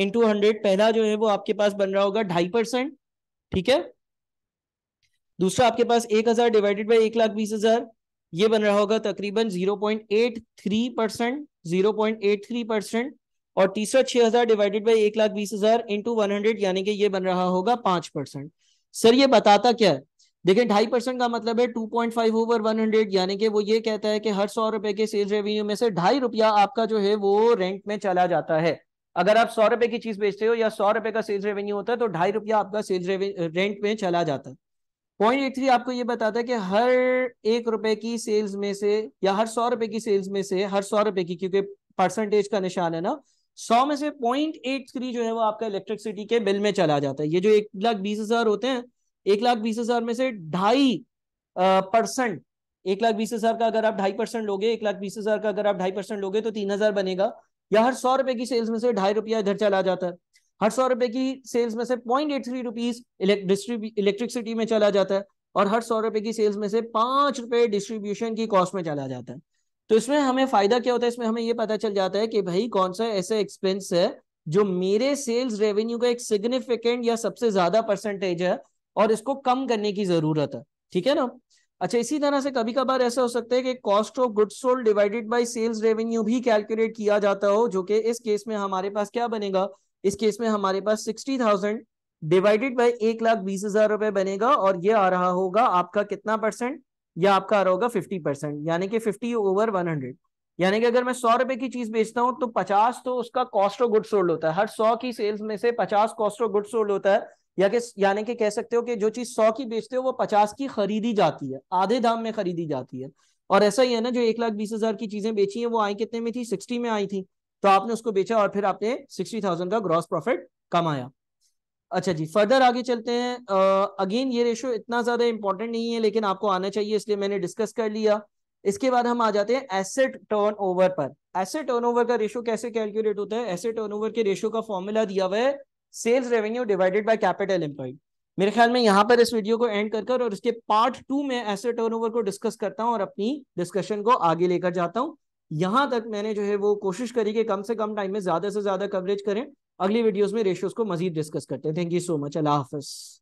Speaker 1: इंटू हंड्रेड पहला जो है वो आपके पास बन रहा होगा ढाई परसेंट ठीक है दूसरा आपके पास एक हजार डिवाइडेड बाई एक लाख बीस हजार ये बन रहा होगा तकरीबन 0.83 परसेंट जीरो परसेंट और तीसरा 6000 डिवाइडेड बाई एक लाख बीस हजार इंटू वन यानी कि ये बन रहा होगा पांच परसेंट सर ये बताता क्या है देखें ढाई परसेंट का मतलब है 2.5 ओवर 100 यानी कि वो ये कहता है कि हर सौ रुपए के सेल्स रेवेन्यू में से ढाई रुपया आपका जो है वो रेंट में चला जाता है अगर आप सौ रुपए की चीज बेचते हो या सौ रुपए का सेल्स रेवेन्यू होता है तो ढाई रुपया आपका सेल्स रेवेन्यू रेंट में चला जाता है पॉइंट एट थ्री आपको ये बताता है कि हर एक रुपए की सेल्स में से या हर सौ रुपए की सेल्स में से हर सौ रुपए की क्योंकि परसेंटेज का निशान है ना सौ में से पॉइंट एट थ्री जो है वो आपका इलेक्ट्रिसिटी के बिल में चला जाता है ये जो एक लाख बीस हजार होते हैं एक लाख बीस हजार में से ढाई परसेंट एक लाख बीस हजार का अगर आप ढाई परसेंट लोगे एक लाख बीस हजार का अगर आप ढाई परसेंट लोगे तो तीन हजार बनेगा या हर सौ रुपए की सेल्स में से ढाई रुपया इधर चला जाता है हर सौ रुपए की सेल्स में से point eight three rupees electricity में चला जाता है और हर सौ रुपए की सेल्स में से पांच रुपए डिस्ट्रीब्यूशन की कॉस्ट में चला जाता है तो इसमें हमें फायदा क्या होता है इसमें हमें ये पता चल जाता है कि भाई कौन सा ऐसा एक्सपेंस है जो मेरे सेल्स रेवेन्यू का एक सिग्निफिकेंट या सबसे ज्यादा परसेंटेज है और इसको कम करने की जरूरत है ठीक है ना अच्छा इसी तरह से कभी कभार ऐसा हो सकता है कि cost of goods sold divided by sales revenue भी कैलकुलेट किया जाता हो जो कि इस केस में हमारे पास क्या बनेगा इस केस में हमारे पास सिक्सटी थाउजेंड डिवाइडेड बाई एक लाख बीस हजार रुपए बनेगा और ये आ रहा होगा आपका कितना परसेंट या आपका आ रहा होगा फिफ्टी परसेंट यानी कि फिफ्टी ओवर वन हंड्रेड यानी कि अगर मैं सौ रुपए की चीज बेचता हूं तो पचास तो उसका कॉस्ट ऑफ गुड सोल्ड होता है हर सौ की सेल्स में से पचास कॉस्ट ऑफ गुड सोल्ड होता है या कि यानी कि कह सकते हो कि जो चीज सौ की बेचते हो वो पचास की खरीदी जाती है आधे दाम में खरीदी जाती है और ऐसा ही है ना जो एक लाख बीस हजार की चीजें बेची है वो आई कितने में थी सिक्सटी में आई थी तो आपने उसको बेचा और फिर आपने सिक्सटी थाउजेंड का ग्रॉस प्रॉफिट कमाया अच्छा जी फर्दर आगे चलते हैं अगेन ये रेशो इतना ज्यादा इंपॉर्टेंट नहीं है लेकिन आपको आना चाहिए इसलिए मैंने डिस्कस कर लिया इसके बाद हम आ जाते हैं एसेट ओवर पर एसेट ओवर का रेशो कैसे कैलकुलेट होता है एसेट ओवर के रेशो का फॉर्मूला दिया हुआ है sales revenue divided by capital employed मेरे ख्याल में यहाँ पर इस वीडियो को एंड कर कर और इसके पार्ट टू में एसेट टर्नओवर को डिस्कस करता हूँ और अपनी डिस्कशन को आगे लेकर जाता हूँ यहां तक मैंने जो है वो कोशिश करी कि कम से कम टाइम में ज़्यादा से ज़्यादा कवरेज करें अगली वीडियोस में रेशियोज को मजीद डिस्कस करते हैं थैंक यू सो मच अल्लाह हाफिज़